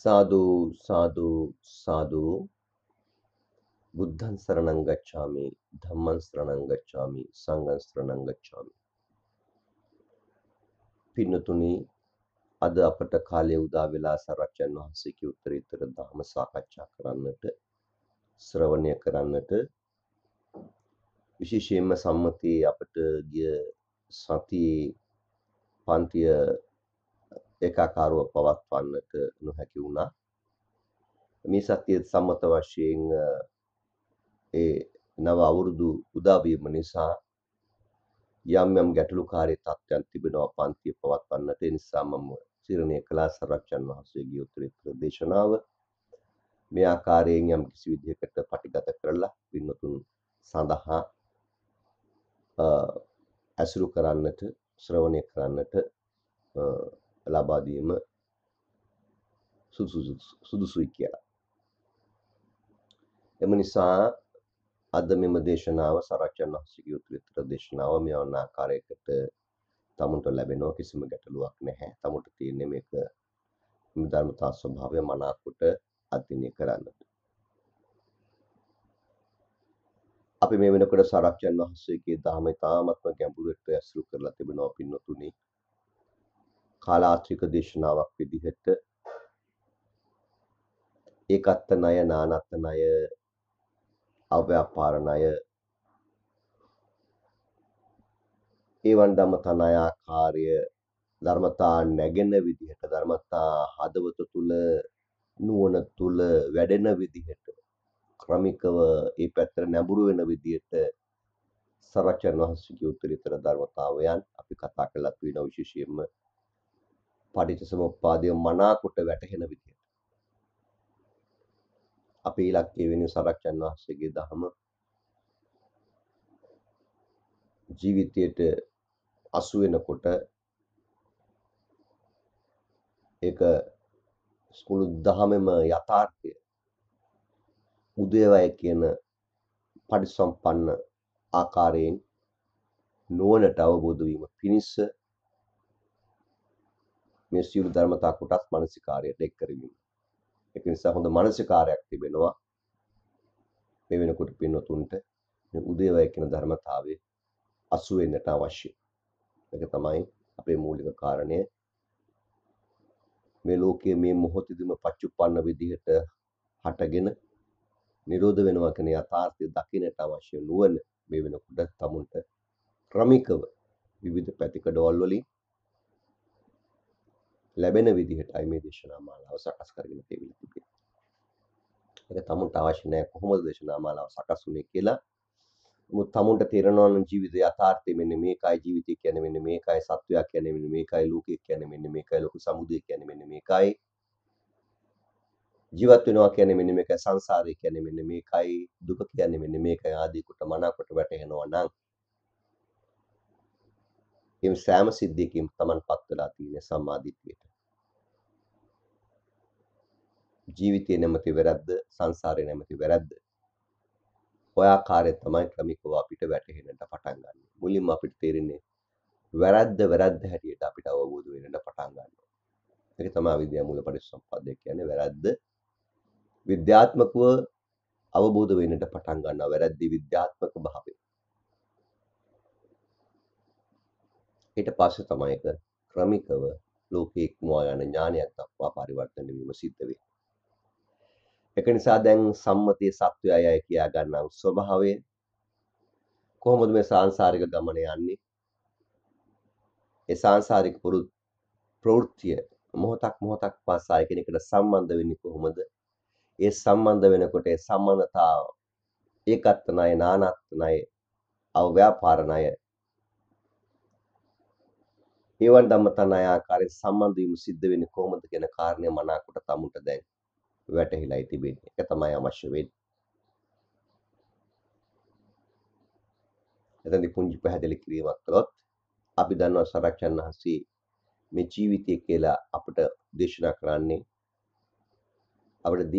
సాధు సాధు సాధు బుద్ధం శరణం గచ్చామి ధమ్మం శరణం గచ్చామి సంఘం శరణం గచ్చామి පින්නතුනි අද අපට කාලය උදා වෙලා සරච්චන් වහන්සේගේ උත්තරීතර ධර්ම සාකච්ඡා කරන්නට ශ්‍රවණය කරන්නට විශේෂයෙන්ම සම්මතයේ අපට ගිය සතියේ පන්තිය ඒකාකාරව පවත්වන්නට නොහැකි වුණා. මේ සතිය සම්මත වශයෙන් ඒ නව අවුරුදු උදා වීම නිසා යම් යම් ගැටලුකාරී තත්ත්වයන් තිබෙනවා පන්තිය පවත්වන්නට ඒ නිසා මම තීරණය කළා සංරක්ෂණ මහසේගේ උතුරේ ප්‍රදේශනාව මේ ආකාරයෙන් යම් කිසි විදිහකට පටිගත කරලා වින්නතුන් සඳහා අසුරු කරන්නට ශ්‍රවණය කරන්නට ලබාදීම සුදුසුයි කියලා. එම නිසා අද මෙම දේශනාව සරච්චන් වහන්සේගේ උත්තරීතර දේශනාව මේ වන ආකාරයකට තමුන්ට ලැබෙනවා කිසිම ගැටලුවක් නැහැ. තමුන්ට තියෙන්නේ මේක ධර්මතා ස්වභාවය මනාකොට අධ්‍යයනය කරන්නට. අපි මේ වෙනකොට සාරක්ෂයන් වහන්සේගේ දහම ඉතාමත්ම ගැඹුරට ඇසුරු කරලා තිබෙනවා පින්නතුනේ කාලාත්‍රික දේශනාවක් විදිහට ඒකත් ණය නානත් ණය අව්‍යාපාර ණය ඒවන් ධම තනය ආකාරය ධර්මතා නැගෙන විදිහට ධර්මතා හදවත තුල නුවණ තුල වැඩෙන විදිහට ක්‍රමිකව ඒ පැත්තට නැඹුරු වෙන විදිහට සරච්චන් වහන්සේගේ උත්තරීතර ධර්මතාවයන් අපි කතා කළා තියෙන විශේෂයෙන්ම පටිච්චසමුප්පාදය මනාකොට වැටහෙන විදියට. අපේ ඉලක්කය වෙනුවෙන් සරච්චන් වහන්සේගේ දහම ජීවිතයට අසු වෙනකොට ඒක මුළු දහමෙම යථාර්ථය උදේවය කියන පරිසම්පන්න ආකාරයෙන් නුවණට අවබෝධ වීම පිණිස මේ සියලු ධර්මතා කොටස් මානසිකාරයට එක් කරමින්. ඒක නිසා හොඳ මානසිකාරයක් තිබෙනවා. මේ වෙනකොට පින්නතුන්ට මේ උදේවය කියන ධර්මතාවය අසු වෙන්නට අවශ්‍යයි. ඒක තමයි අපේ මූලික කාරණය. මේ ලෝකයේ මේ මොහොතේදීම පච්චුප්පන්න විදිහට හටගෙන නිරෝධ වෙනවා කියන යථාර්ථය දකින්නට අවශ්‍ය නුවණ මේ වෙනකොට තමුන්ට ක්‍රමිකව විවිධ පැතිකඩවල් වලින් ලැබෙන විදිහටයි මේ දේශනා මාලාව සකස් කරගෙන තිබිලා තිබේ. ඒක තමුන්ට අවශ්‍ය නැහැ කොහොමද දේශනා මාලාව සකස් වුනේ කියලා. නමුත් තමුන්ට තේරෙනවා නම් ජීවිතය යථාර්ථය මෙන්න මේකයි ජීවිතය කියන්නේ මෙන්න මේකයි සත්වයක් කියන්නේ මෙන්න මේකයි ලෝකයක් කියන්නේ මෙන්න මේකයි ලෝක සමුදය කියන්නේ මෙන්න මේකයි ජීවත් වෙනවා කියන්නේ මෙන්න මේකයි සංසාරය කියන්නේ මෙන්න මේකයි දුක කියන්නේ මෙන්න මේකයි ආදී කොට මනාකොට වැටෙනවා නම් එම් සෑම සිද්ධියකින් Tamanපත් වෙලා තියෙන සම්මාදිට්ඨියට. ජීවිතේ නැමැති වැරද්ද, සංසාරේ නැමැති වැරද්ද. ඔය ආකාරයෙන් තමයි ක්‍රමිකව අපිට වැටහෙන්නට පටන් ගන්න. මුලින්ම අපිට තේරෙන්නේ වැරද්ද වැරද්ද හැටියට අපිට අවබෝධ වෙන්නට පටන් ගන්නවා. ඒක තමයි විද්‍යා මූල පරිසම්පදේ කියන්නේ වැරද්ද විද්‍යාත්මකව අවබෝධ වෙන්නට පටන් ගන්නවා. වැරද්ද විද්‍යාත්මක භාවය. ඊට පස්සේ තමයි ඒක ක්‍රමිකව ලෝකයේ ඉක්මවා යන ඥානයක් දක්වා පරිවර්තනය වීම සිද්ධ වෙන්නේ. ඒක නිසා දැන් සම්මතයේ සත්වයයයි කියා ගන්නා ස්වභාවය කොහොමද මේ සාංශාරික ගමන යන්නේ? ඒ සාංශාරික ප්‍රවෘත්තිය මොහොතක් මොහොතක් පාසා එකිනෙකට සම්බන්ධ වෙන්නේ කොහොමද? ඒ සම්බන්ධ වෙනකොට ඒ සම්බන්ධතාව ඒකත්නය නානත්නය අව්‍යාපාරණය ඒවන් දම්ම තනය ආකාරයෙන් සම්බන්ධ වීම සිද්ධ වෙන්නේ කොහොමද කියන කාරණය මනාකොට තමුන්ට දැන් වැටහිලායි තිබෙන්නේ. ඒක තමයි අවශ්‍ය වෙන්නේ. එතෙන්දි පුංචි පැහැදිලි කිරීමක් කළොත් අපි දන්නවා සරක්ෂන් වහන්සේ මේ ජීවිතය කියලා අපට දේශනා කරන්නේ අපිට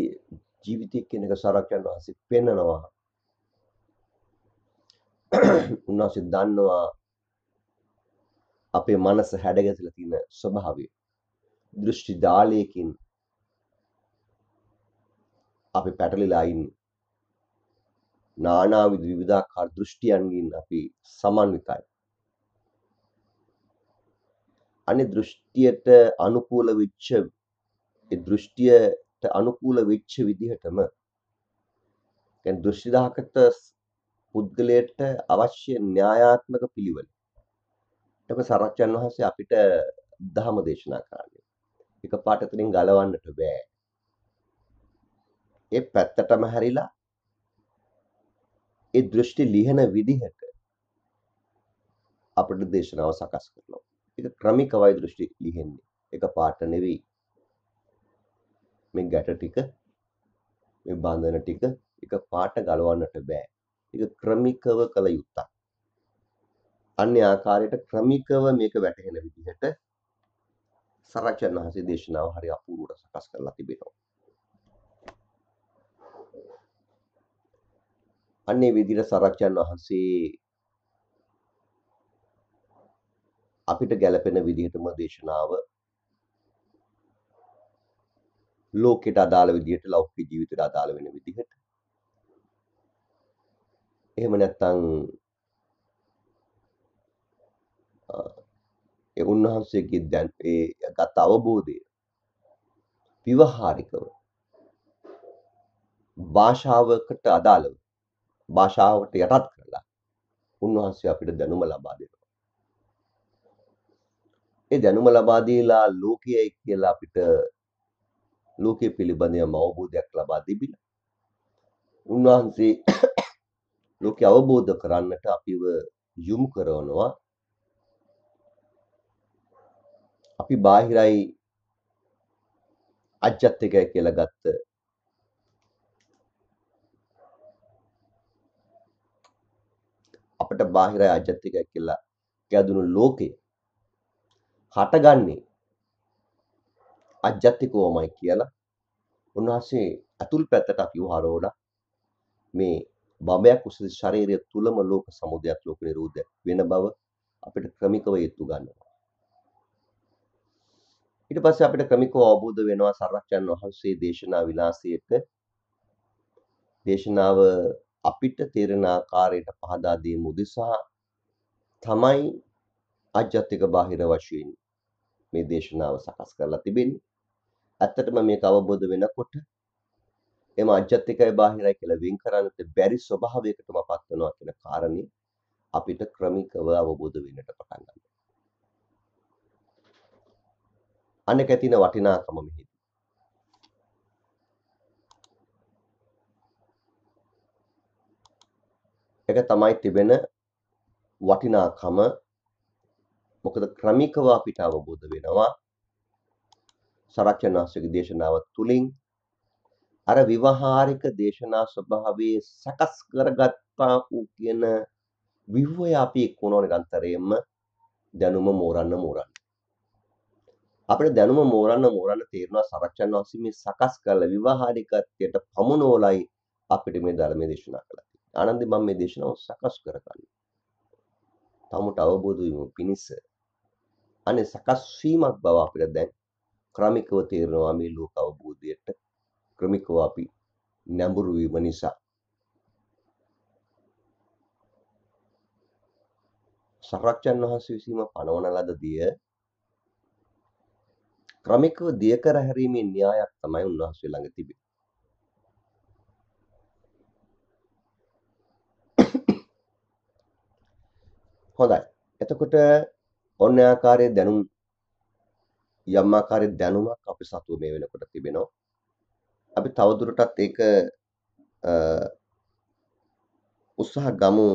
ජීවිතය කියන එක සරක්ෂන් වහන්සේ පෙන්නනවා. උන්වහන්සේ දන්නවා අපේ මනස හැඩගැසලා තියෙන ස්වභාවය දෘෂ්ටි දාලයකින් අපි පැටලිලා ඉන්නේ. නානාවිධ විවිධාකාර දෘෂ්ටියන්ගින් අපි සමන්විතයි. අනේ දෘෂ්ටියට අනුකූල වෙච්ච ඒ දෘෂ්ටියට අනුකූල වෙච්ච විදිහටම දැන් දෘෂ්ටිදායකට පුද්ගලයට අවශ්‍ය න්‍යායාත්මක පිළිවෙල එතක සරච්චන් වහන්සේ අපිට දහම දේශනා කරන්නේ. එක පාට එතනින් ගලවන්නට බෑ. ඒ පැත්තටම හැරිලා ඒ දෘෂ්ටි ලිහන විදිහට අපිට දේශනාව සකස් කරනවා. ඒක ක්‍රමිකවයි දෘෂ්ටි ලිහෙන්නේ. එක පාට නෙවෙයි. මේ ගැට ටික මේ බන්ධන ටික එක පාට ගලවන්නට බෑ. ඒක ක්‍රමිකව කළ යුත්තක්. අන්‍ය ආකාරයට ක්‍රමිකව මේක වැටහෙන විදිහට සරච්චන් වහන්සේ දේශනාව හරි අපූර්වට සකස් කරලා තිබෙනවා. අන්නේ විදිහට සරච්චන් වහන්සේ අපිට ගැළපෙන විදිහටම දේශනාව ලෝකෙට අදාළ විදිහට ලෞකික ජීවිතයට අදාළ වෙන විදිහට එහෙම නැත්නම් ඒ උන්වහන්සේගේ දැන් ඒ ගත අවබෝධය විවහාරිකව භාෂාවකට අදාළව භාෂාවට යටත් කරලා උන්වහන්සේ අපිට දැනුම ලබා දෙනවා. ඒ දැනුම ලබා දීලා ලෝකයයි කියලා අපිට ලෝකයේ පිළිබඳව අවබෝධයක් ලබා දෙබිලා උන්වහන්සේ ලෝකය අවබෝධ කරන්නට අපිව යොමු කරනවා අපි බාහිරයි අජ්ජත්තිකය කියලා ගත්ත අපට බාහිරයි අජ්ජත්තිකය කියලා ගැදුණු ලෝකය හටගන්නේ අජ්ජත්තිකෝමයි කියලා උන්වහන්සේ අතුල් පැත්තට අපි වහරෝලා මේ බඹයක් උස ශරීරය තුලම ලෝක සමුදයක් ලෝක නිරෝධයක් වෙන බව අපිට ක්‍රමිකව යෙත්තු ගන්නවා ඊට පස්සේ අපිට ක්‍රමිකව අවබෝධ වෙනවා සර්වඥන් වහන්සේ දේශනා විලාසයක දේශනාව අපිට තේරෙන ආකාරයට පහදා දීම උදෙසා තමයි ආජ්‍යත්තික බාහිර වශයෙන් මේ දේශනාව සකස් කරලා තිබෙන්නේ. ඇත්තටම මේක අවබෝධ වෙනකොට එම ආජ්‍යත්තිකයි බාහිරයි කියලා වෙන් කරන්නට බැරි ස්වභාවයකටම පත් වෙනවා කියන කාරණේ අපිට ක්‍රමිකව අවබෝධ වෙන්නට පටන් ගන්නවා. අනෙක තියෙන වටිනාකම මෙහිදී. එක තමයි තිබෙන වටිනාකම මොකද ක්‍රමිකව අපිට අවබෝධ වෙනවා සරච්චනාස්ගේ දේශනාව තුලින් අර විවහාරික දේශනා ස්වභාවයේ සකස් කරගත්තා වූ කියන විව්වය අපි එක්වුණෝ නිරන්තරයෙන්ම දැනුම මෝරන්න මෝරන්න. අපිට දැනුම මෝරන්න මෝරන්න තේරෙනවා සංරක්ෂණ වහන්සේ මේ සකස් කළ විවාහාරිකත්වයට පමුණෝලයි අපිට මේ ධර්මයේ දේශනා කළා. ආනන්දේ මම මේ දේශනාව සකස් කරගන්නේ. තමුට අවබෝධ වීම පිණිස අනේ සකස් වීමක් බව අපිට දැන් ක්‍රමිකව තේරෙනවා මේ ලෝක අවබෝධයට ක්‍රමිකව අපි නැඹුරු වීම නිසා සරච්චන් වහන්සේ විසීම පනවන ලද දිය ක්‍රමිකව දිය කර හැරීමේ න්‍යායක් තමයි උන්වහන්සේ ළඟ තිබේ. හොඳයි. එතකොට ඔන්න ආකාරයේ දැනුම් යම් ආකාරයේ දැනුමක් අපි සතුව මේ වෙනකොට තිබෙනවා. අපි තවදුරටත් ඒක උත්සාහ ගමු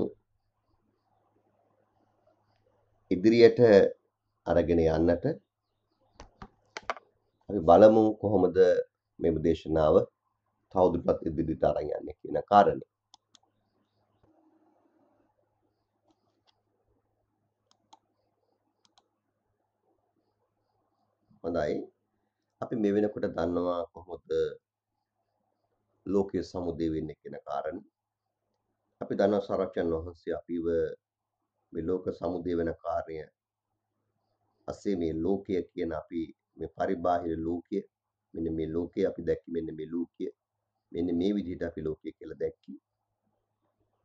ඉදිරියට අරගෙන යන්නට අපි බලමු කොහොමද මේ දේශනාව තවදුරටත් ඉදිරියට අරන් යන්නේ කියන කාරණේ. හොඳයි. අපි මේ වෙනකොට දන්නවා කොහොමද ලෝකයේ සමුදේ වෙන්නේ කියන කාරණේ. අපි දන්නවා සාරච්චන් වහන්සේ අපිව මේ ලෝක සමුදේ වෙන කාර්යය අසේ මේ ලෝකය කියන අපි මේ පරිබාහිර ලෝකය මෙන්න මේ ලෝකය අපි දැක්කේ මෙන්න මේ ලෝකය මෙන්න මේ විදිහට අපි ලෝකය කියලා දැක්කේ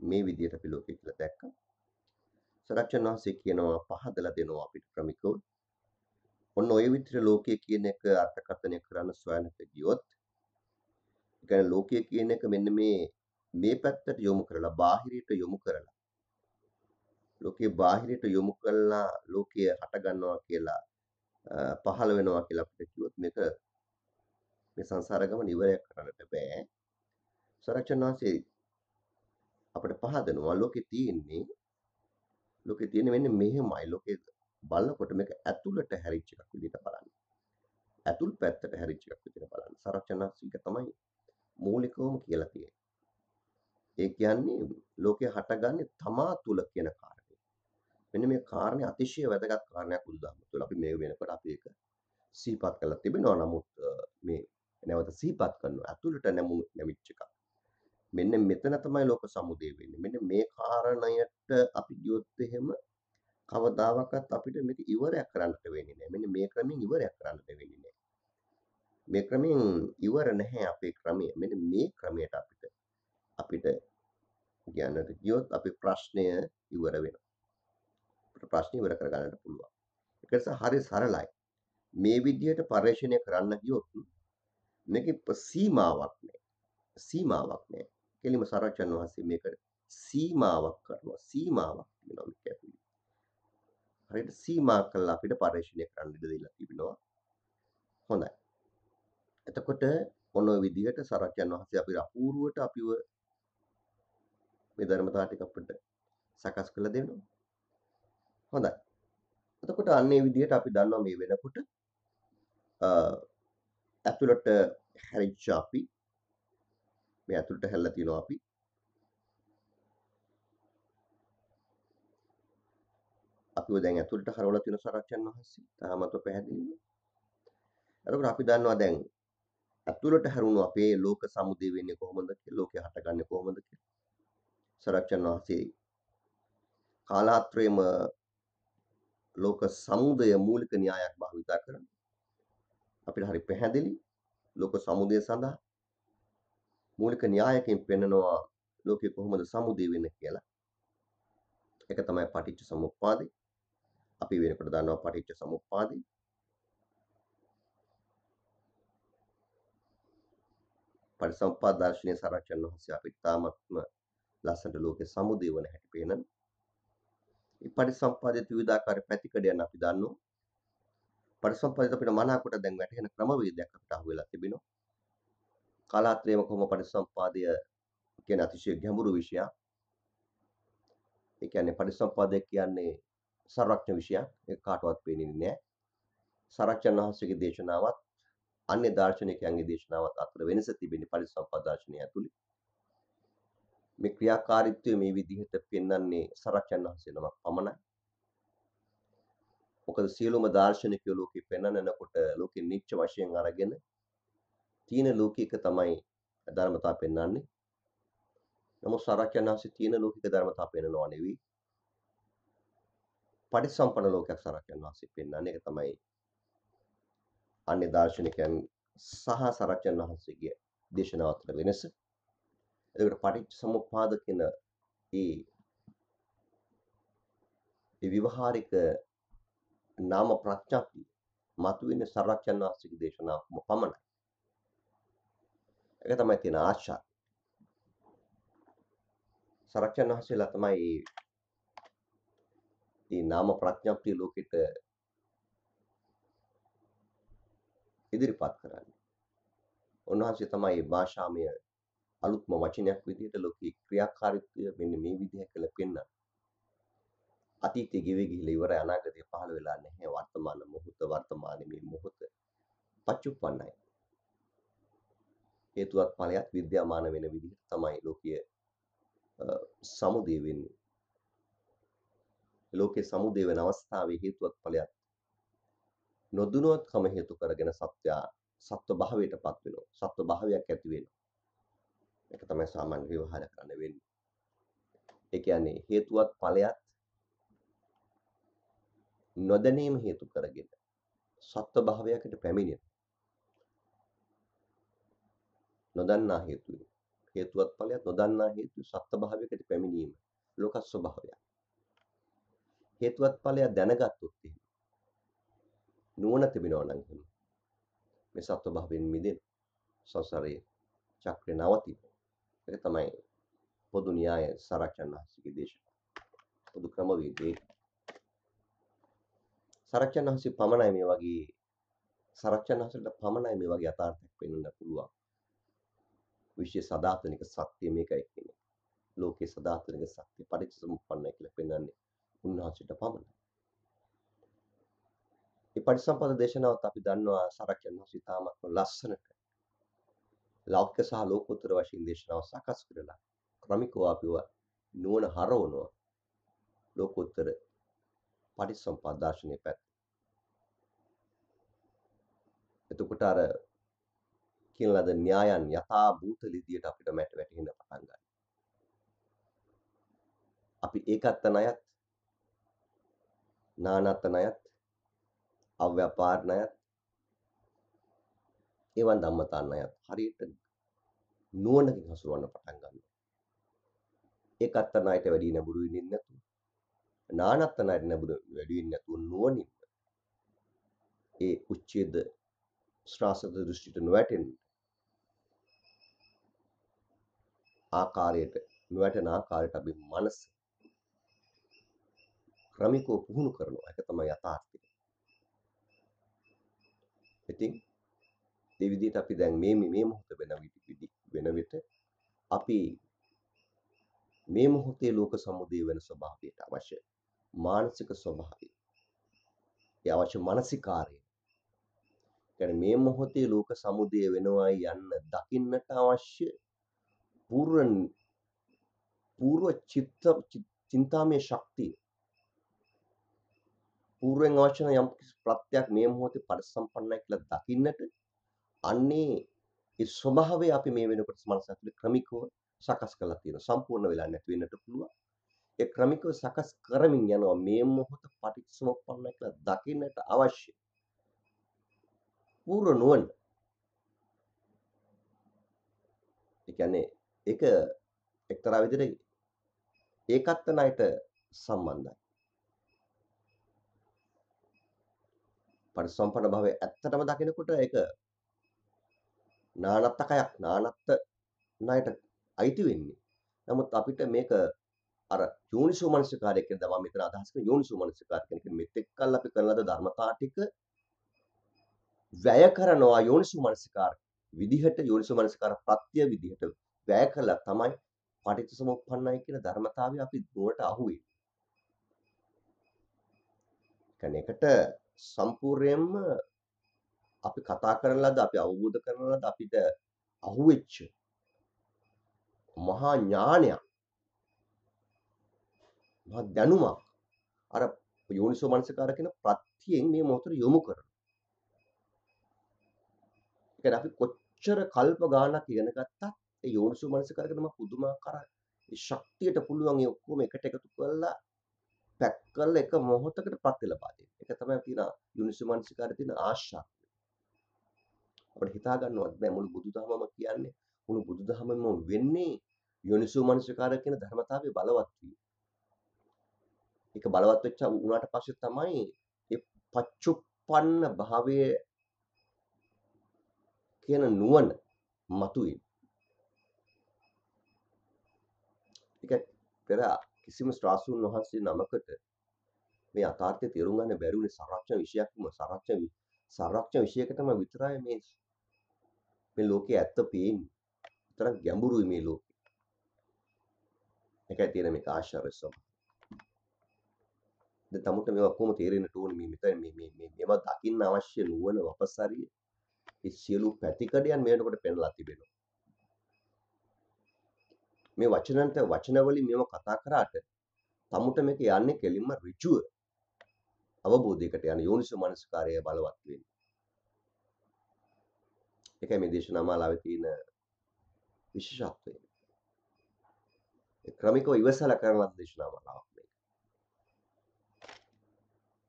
මේ විදිහට අපි ලෝකය කියලා දැක්කා සරක්ෂණ වාසේ කියනවා පහදලා දෙනවා අපිට ක්‍රමිකව ඔන්න ඔය විතර ලෝකය කියන එක අර්ථකථනය කරන්න සොයනට ගියොත් ඒ කියන්නේ ලෝකය කියන එක මෙන්න මේ මේ පැත්තට යොමු කරලා බාහිරයට යොමු කරලා ලෝකේ බාහිරයට යොමු කළා ලෝකය හට ගන්නවා කියලා පහළ වෙනවා කියලා අපිට කිව්වොත් මේක මේ සංසාර ගමන ඉවරයක් කරන්නට බෑ. සරච්චන් වාසේ අපිට පහදනවා ලෝකේ තියෙන්නේ ලෝකේ තියෙන්නේ මෙන්න මෙහෙමයි ලෝකේ බලනකොට මේක ඇතුළට හැරිච්ච එකක් විදිහට බලන්න. ඇතුල් පැත්තට හැරිච්ච එකක් විදිහට බලන්න. සරච්චන් වාසික තමයි මූලිකවම කියලා තියෙන්නේ. ඒ කියන්නේ ලෝකේ හටගන්නේ තමා තුල කියන කාරණා. මෙන්න මේ කාරණේ අතිශය වැදගත් කාරණයක් බුදුදහම තුළ අපි මේ වෙනකොට අපි ඒක සිහිපත් කරලා තිබෙනවා නමුත් මේ නැවත සිහිපත් කරනවා අතුලට නැමු නැමිච්ච එක මෙන්න මෙතන තමයි ලෝක සමුදය වෙන්නේ මෙන්න මේ කාරණයට අපි ගියොත් එහෙම කවදාවත් අපිට මේක ඉවරයක් කරන්නට වෙන්නේ නැහැ මෙන්න මේ ක්‍රමෙන් ඉවරයක් කරන්නට වෙන්නේ නැහැ මේ ක්‍රමෙන් ඉවර නැහැ අපේ ක්‍රමය මෙන්න මේ ක්‍රමයට අපිට අපිට කියන්නට ගියොත් අපේ ප්‍රශ්නය ඉවර වෙනවා අපිට ප්‍රශ්න ඉවර කරගන්නට පුළුවන්. ඒක නිසා හරි සරලයි. මේ විදිහට පරිශ්‍රණය කරන්න ගියොත් මේකේ සීමාවක් නෑ. සීමාවක් නෑ. කෙලිම සරච්චන් වහන්සේ මේක සීමාවක් කරනවා. සීමාවක් වෙනවා මේක ඇතුළේ. හරියට සීමා කළා අපිට පරිශ්‍රණය කරන්න ඉඩ දෙලා තිබෙනවා. හොඳයි. එතකොට මොන විදිහට සරච්චන් වහන්සේ අපිට අපූර්වට අපිව මේ ධර්මතාව ටික අපිට සකස් කළ දෙනවා. හොඳයි. එතකොට අන්න ඒ විදිහට අපි දන්නවා මේ වෙනකොට ඇතුළට හැරිච්ච අපි මේ ඇතුළට හැල්ලා තියෙනවා අපි අපිව දැන් ඇතුළට හරවලා තියෙන සාරච්චන් වහන්සේ තාමත් පැහැදිලිව එතකොට අපි දන්නවා දැන් ඇතුළට හැරුණු අපේ ලෝක සමුදේ වෙන්නේ කොහොමද කියලා ලෝකය හටගන්නේ කොහොමද කියලා සාරච්චන් වහන්සේ කාලාත්‍රයේම ලෝක සමුදය මූලික න්‍යායක් භාවිතා කරන අපිට හරි පැහැදිලි ලෝක සමුදය සඳහා මූලික න්‍යායකින් පෙන්නනවා ලෝකෙ කොහොමද සමුදය වෙන්නේ කියලා. ඒක තමයි පටිච්ච සමුප්පාදේ. අපි වෙනකොට දන්නවා පටිච්ච සමුප්පාදේ. පරිසම්පාද දර්ශනයේ සාරාංශය අපිට තාමත්ම ලස්සනට ලෝකේ සමුදය වෙන හැටි පේනවා. පරිසම්පාදිත විවිධාකාර පැතිකඩ යන අපි දන්නවා. පරිසම්පාදිත අපිට මනාකොට දැන් වැටෙන ක්‍රමවේදයක් අපිට අහුවෙලා තිබෙනවා. කාලාත්‍රේම කොහොම පරිසම්පාදය කියන අතිශය ගැඹුරු විෂයක්. ඒ කියන්නේ පරිසම්පාදය කියන්නේ සර්වඥ විෂයක්. ඒක කාටවත් පේන්නේ නැහැ. සරච්චන් වහන්සේගේ දේශනාවත් අන්‍ය දාර්ශනිකයන්ගේ දේශනාවත් අතර වෙනස තිබෙන පරිසම්පාද දර්ශනය ඇතුළේ මේ ක්‍රියාකාරීත්වය මේ විදිහට පෙන්වන්නේ සරච්චන් වහන්සේ නමක් පමණයි. මොකද සියලුම දාර්ශනිකයෝ ලෝකේ පෙන්වනනකොට ලෝකෙ නිච්ච වශයෙන් අරගෙන තීන ලෝකික තමයි ධර්මතාව පෙන්වන්නේ. නමුත් සරච්චන් වහන්සේ තීන ලෝකික ධර්මතාව පෙන්වනවා නෙවෙයි. පටිසම්පන්න ලෝකයක් සරච්චන් වහන්සේ පෙන්වන්නේ ඒක තමයි අන්‍ය දාර්ශනිකයන් සහ සරච්චන් වහන්සේගේ දේශනාව අතර වෙනස. එතකොට පටිච්ච සමුප්පාද කියන ඒ ඒ විවහාරික නාම ප්‍රඥප්ති මතුවෙන සරක්ෂණ වාස්තික දේශනාවක්ම පමණයි. ඒක තමයි තියෙන ආශා. සරක්ෂණ වාස්තිලා තමයි මේ නාම ප්‍රඥප්ති ලෝකෙට ඉදිරිපත් කරන්නේ. උන්වහන්සේ තමයි භාෂාමය අලුත්ම වචනයක් විදිහට ලෝකයේ ක්‍රියාකාරීත්වය මෙන්න මේ විදිහ කියලා පෙන්වන්න. අතීතය ගෙවී ගිහිල්ලා ඉවරයි අනාගතය පහළ වෙලා නැහැ වර්තමාන මොහොත වර්තමානයේ මේ මොහොත පච්චුප්පන්නයි හේතුවක් ඵලයක් විද්‍යාමාන වෙන විදිහට තමයි ලෝකීය සමුදේ වෙන්නේ ලෝකයේ සමුදේ වෙන අවස්ථාවේ හේතුවක් ඵලයක් නොදුනොත්කම හේතු කරගෙන සත්‍ය සත්ව භාවයටපත් වෙනවා සත්ව භාවයක් ඇති වෙනවා ඒක තමයි සාමාන්‍ය විවහාර කරන්න වෙන්නේ. ඒ කියන්නේ හේතුවත් ඵලයක් නොදැනීම හේතු කරගෙන සත්ව භාවයකට පැමිණෙන නොදන්නා හේතු හේතුවත් ඵලයක් නොදන්නා හේතු සත්ව භාවයකට පැමිණීම ලෝක ස්වභාවයක් හේතුවත් ඵලයක් දැනගත්තොත් එහෙම නුවණ තිබෙනවා නම් එහෙම මේ සත්ව භාවයෙන් මිදෙන සංසාරයේ චක්‍රේ නවතිනවා එක තමයි පොදු න්‍යාය සාරක්ෂණ වහන්සේගේ දේශනා. පොදු ක්‍රමවේදේ සාරක්ෂණ වහන්සේ පමණයි මේ වගේ සාරක්ෂණ වහන්සේට පමණයි මේ වගේ යථාර්ථයක් වෙන්න පුළුවන්. විශේෂ සදාතනික සත්‍ය මේකයි කියන්නේ. ලෝකේ සදාතනික සත්‍ය පරිච්ඡසමුප්පන්නයි කියලා පෙන්වන්නේ උන්වහන්සේට පමණයි. ඒ පරිසම්පද දේශනාවත් අපි දන්නවා සාරක්ෂණ වහන්සේ තාමත් ලස්සනට ලෞකික සහ ලෝකෝත්තර වශයෙන් දේශනාව සකස් කරලා ක්‍රමිකව අපිව නුවණ හරවනවා ලෝකෝත්තර පටිසම්පදා දර්ශනයේ පැත්ත. එතකොට අර කියන ලද න්‍යායන් යථා භූත ලිදියට අපිට මැට වැටෙන්න පටන් ගන්නවා. අපි ඒකත් ණයත් නානත් ණයත් අව්‍යාපාර ණයත් ඒවන් ධම්මතාන්න අයත් හරියට නුවණකින් හසුරවන්න පටන් ගන්නවා. ඒක අත්තනායට වැඩි නැඹුරු වෙන්නේ නැතුව. නානත්තනායට නැඹුරු වැඩි වෙන්නේ නැතුව නුවණින් ඒ උච්ඡේද ශ්‍රාසද දෘෂ්ටිට නොවැටෙන්න ආකාරයට නොවැටෙන ආකාරයට අපි මනස ක්‍රමිකව පුහුණු කරනවා. ඒක තමයි යථාර්ථය. ඉතින් ඒ විදිහට අපි දැන් මේ මේ මොහොත වෙන විදි වෙන විට අපි මේ මොහොතේ ලෝක සමුදේ වෙන ස්වභාවයට අවශ්‍ය මානසික ස්වභාවය ඒ අවශ්‍ය මානසිකාරය කියන්නේ මේ මොහොතේ ලෝක සමුදේ වෙනවා යන්න දකින්නට අවශ්‍ය පූර්ව පූර්ව චිත්ත චින්තාමය ශක්තිය පූර්වෙන් අවශ්‍ය යම් ප්‍රත්‍යක් මේ මොහොතේ පරිසම්පන්නයි කියලා දකින්නට අන්නේ ඒ ස්වභාවය අපි මේ වෙනකොට මනස ඇතුලේ ක්‍රමිකව සකස් කරලා තියෙනවා. සම්පූර්ණ වෙලා නැති වෙන්නට පුළුවන්. ඒ ක්‍රමිකව සකස් කරමින් යනවා මේ මොහොත පටිච්චසමුප්පන්න කියලා දකින්නට අවශ්‍ය. පූර්ව නුවණ. ඒ කියන්නේ ඒක එක්තරා විදිහට ඒකත් ණයට සම්බන්ධයි. පරිසම්පන්න භාවය ඇත්තටම දකිනකොට ඒක නානත්තකයක් නානත්ත ණයට අයිති වෙන්නේ. නමුත් අපිට මේක අර යෝනිසෝ මනසිකාරය කියන දවම මෙතන අදහස් කරන යෝනිසෝ මනසිකාරය කියන්නේ මෙතෙක් කල් අපි කරන ලද ධර්මතා ටික වැය කරනවා යෝනිසෝ මනසිකාර විදිහට යෝනිසෝ මනසිකාර ප්‍රත්‍ය විදිහට වැය කළා තමයි පටිච්චසමුප්පන්නයි කියන ධර්මතාවය අපි දුවට අහුවේ. කණේකට සම්පූර්ණයෙන්ම අපි කතා කරන ලද අපි අවබෝධ කරන ලද අපිට අහුවෙච්ච මහා ඥානයක් මහා දැනුමක් අර යෝනිසෝ මනසකාර කියන ප්‍රත්‍යයෙන් මේ මොහොතට යොමු කරනවා. ඒ කියන්නේ අපි කොච්චර කල්ප ගාණක් ඉගෙන ගත්තත් ඒ යෝනිසෝ මනසකාර කියන මා පුදුමාකාර ඒ ශක්තියට පුළුවන් ඒ ඔක්කොම එකට එකතු කරලා පැක් කරලා එක මොහොතකට පත් වෙලා පාදින්න. ඒක තමයි තියෙන යෝනිසෝ මනසකාරයේ තියෙන ආශාව. අපිට හිතා ගන්නවත් බෑ මුළු බුදුදහමම කියන්නේ මුළු බුදුදහමම වෙන්නේ යොනිසෝ මනසිකාරය කියන ධර්මතාවය බලවත් වීම. ඒක බලවත් වෙච්ච උනාට පස්සේ තමයි ඒ පච්චුප්පන්න භාවයේ කියන නුවණ මතුවේ. ඒක පෙර කිසිම ශ්‍රාසුන් වහන්සේ නමකට මේ අතාර්ථය තේරුම් ගන්න බැරි වුණේ සංරක්ෂණ විශයක්ම සංරක්ෂණ සංරක්ෂණ විශයක තමයි විතරයි මේ මේ ලෝකයේ ඇත්ත පේන්නේ. තරම් ගැඹුරුයි මේ ලෝකේ. එකයි තියෙන මේක ආශ්චර්ය සම. දැන් තමුට මේවා කොහොම තේරෙන්නට ඕනේ මේ මෙතන මේ මේ මේ මේවා දකින්න අවශ්‍ය නුවණ වපසරිය. ඒ සියලු පැතිකඩයන් මේකට පෙන්ලා තිබෙනවා. මේ වචනන්ත වචනවලින් මේව කතා කරාට තමුට මේක යන්නේ කෙලින්ම ඍජුව අවබෝධයකට යන යෝනිසෝ මනසකාරය බලවත් වෙන්නේ. එකයි මේ දේශනා මාලාවේ තියෙන විශේෂත්වය. ක්‍රමිකව ඉවසලා කරන ලද දේශනා මාලාවක් මේක.